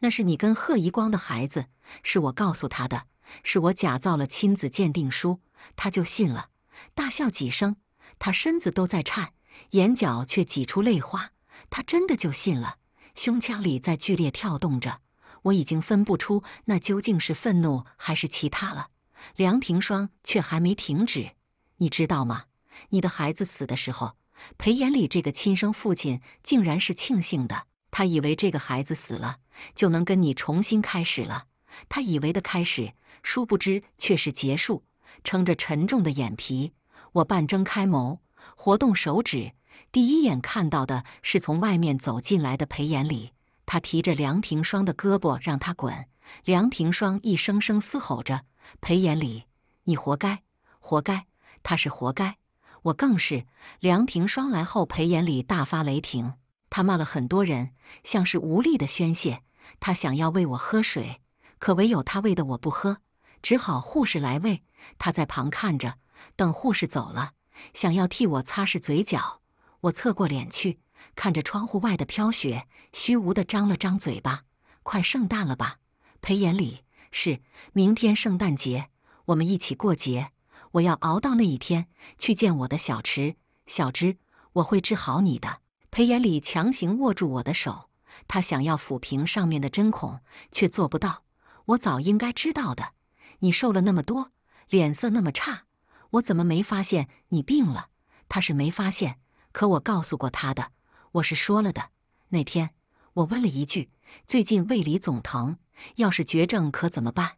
[SPEAKER 1] 那是你跟贺一光的孩子，是我告诉他的，是我假造了亲子鉴定书，他就信了，大笑几声，他身子都在颤，眼角却挤出泪花。他真的就信了，胸腔里在剧烈跳动着，我已经分不出那究竟是愤怒还是其他了。梁平霜却还没停止，你知道吗？你的孩子死的时候，裴延礼这个亲生父亲竟然是庆幸的。他以为这个孩子死了，就能跟你重新开始了。他以为的开始，殊不知却是结束。撑着沉重的眼皮，我半睁开眸，活动手指。第一眼看到的是从外面走进来的裴延礼，他提着梁平霜的胳膊，让他滚。梁平双一声声嘶吼着：“裴延礼，你活该，活该！他是活该，我更是。”梁平双来后，裴延礼大发雷霆，他骂了很多人，像是无力的宣泄。他想要喂我喝水，可唯有他喂的我不喝，只好护士来喂。他在旁看着，等护士走了，想要替我擦拭嘴角。我侧过脸去，看着窗户外的飘雪，虚无的张了张嘴巴。快圣诞了吧？裴眼礼是明天圣诞节，我们一起过节。我要熬到那一天去见我的小池、小芝。我会治好你的。裴眼礼强行握住我的手，他想要抚平上面的针孔，却做不到。我早应该知道的。你瘦了那么多，脸色那么差，我怎么没发现你病了？他是没发现，可我告诉过他的，我是说了的。那天我问了一句：“最近胃里总疼。”要是绝症可怎么办？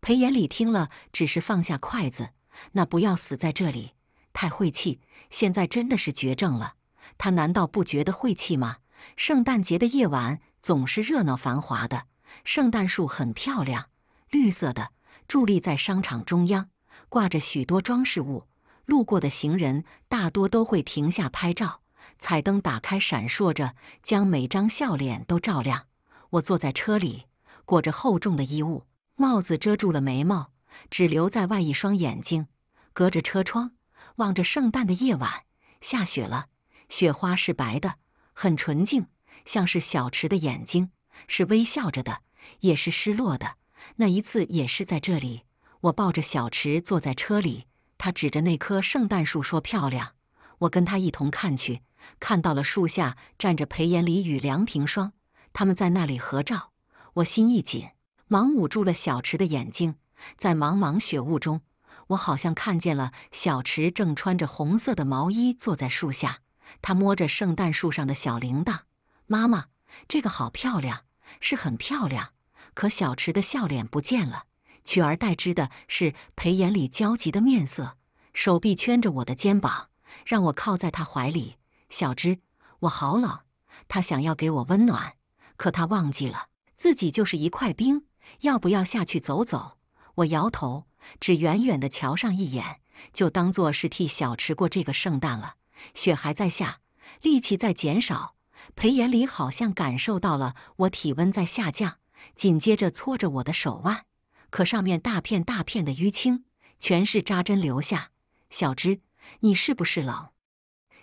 [SPEAKER 1] 裴眼礼听了，只是放下筷子。那不要死在这里，太晦气。现在真的是绝症了，他难道不觉得晦气吗？圣诞节的夜晚总是热闹繁华的，圣诞树很漂亮，绿色的，伫立在商场中央，挂着许多装饰物。路过的行人大多都会停下拍照。彩灯打开，闪烁着，将每张笑脸都照亮。我坐在车里。裹着厚重的衣物，帽子遮住了眉毛，只留在外一双眼睛，隔着车窗望着圣诞的夜晚。下雪了，雪花是白的，很纯净，像是小池的眼睛，是微笑着的，也是失落的。那一次也是在这里，我抱着小池坐在车里，他指着那棵圣诞树说：“漂亮。”我跟他一同看去，看到了树下站着裴延礼与梁平霜，他们在那里合照。我心一紧，忙捂住了小池的眼睛。在茫茫雪雾中，我好像看见了小池正穿着红色的毛衣坐在树下，他摸着圣诞树上的小铃铛。妈妈，这个好漂亮，是很漂亮。可小池的笑脸不见了，取而代之的是裴眼里焦急的面色，手臂圈着我的肩膀，让我靠在他怀里。小芝，我好冷。他想要给我温暖，可他忘记了。自己就是一块冰，要不要下去走走？我摇头，只远远地瞧上一眼，就当做是替小池过这个圣诞了。雪还在下，力气在减少。裴延礼好像感受到了我体温在下降，紧接着搓着我的手腕，可上面大片大片的淤青，全是扎针留下。小芝，你是不是冷？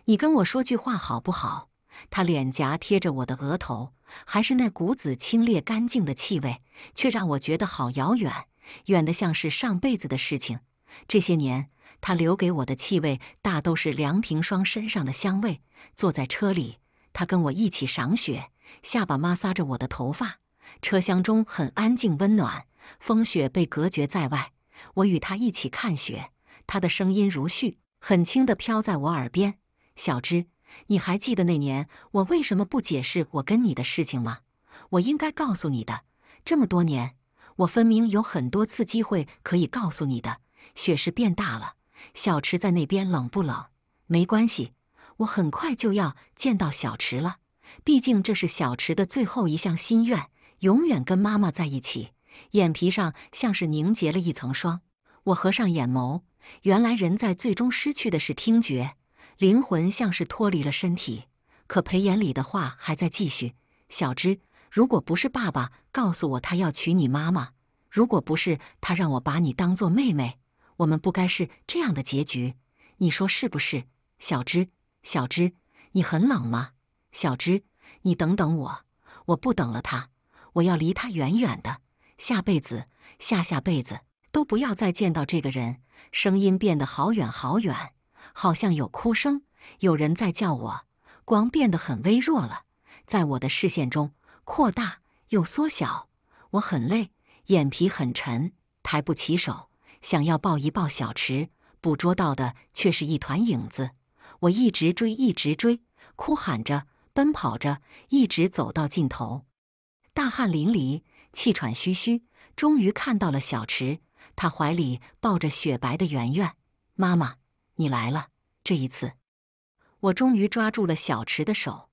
[SPEAKER 1] 你跟我说句话好不好？他脸颊贴着我的额头，还是那股子清冽干净的气味，却让我觉得好遥远，远得像是上辈子的事情。这些年，他留给我的气味大都是梁平霜身上的香味。坐在车里，他跟我一起赏雪，下巴摩挲着我的头发。车厢中很安静，温暖，风雪被隔绝在外。我与他一起看雪，他的声音如絮，很轻地飘在我耳边：“小芝，你还记得那年我为什么不解释我跟你的事情吗？我应该告诉你的，这么多年，我分明有很多次机会可以告诉你的。雪是变大了，小池在那边冷不冷？没关系，我很快就要见到小池了。毕竟这是小池的最后一项心愿，永远跟妈妈在一起。眼皮上像是凝结了一层霜，我合上眼眸。原来人在最终失去的是听觉。灵魂像是脱离了身体，可裴眼里的话还在继续。小芝，如果不是爸爸告诉我他要娶你妈妈，如果不是他让我把你当做妹妹，我们不该是这样的结局。你说是不是，小芝？小芝，你很冷吗？小芝，你等等我，我不等了他，我要离他远远的，下辈子、下下辈子都不要再见到这个人。声音变得好远好远。好像有哭声，有人在叫我。光变得很微弱了，在我的视线中扩大又缩小。我很累，眼皮很沉，抬不起手，想要抱一抱小池，捕捉到的却是一团影子。我一直追，一直追，哭喊着，奔跑着，一直走到尽头，大汗淋漓，气喘吁吁，终于看到了小池，他怀里抱着雪白的圆圆，妈妈。你来了，这一次，我终于抓住了小池的手。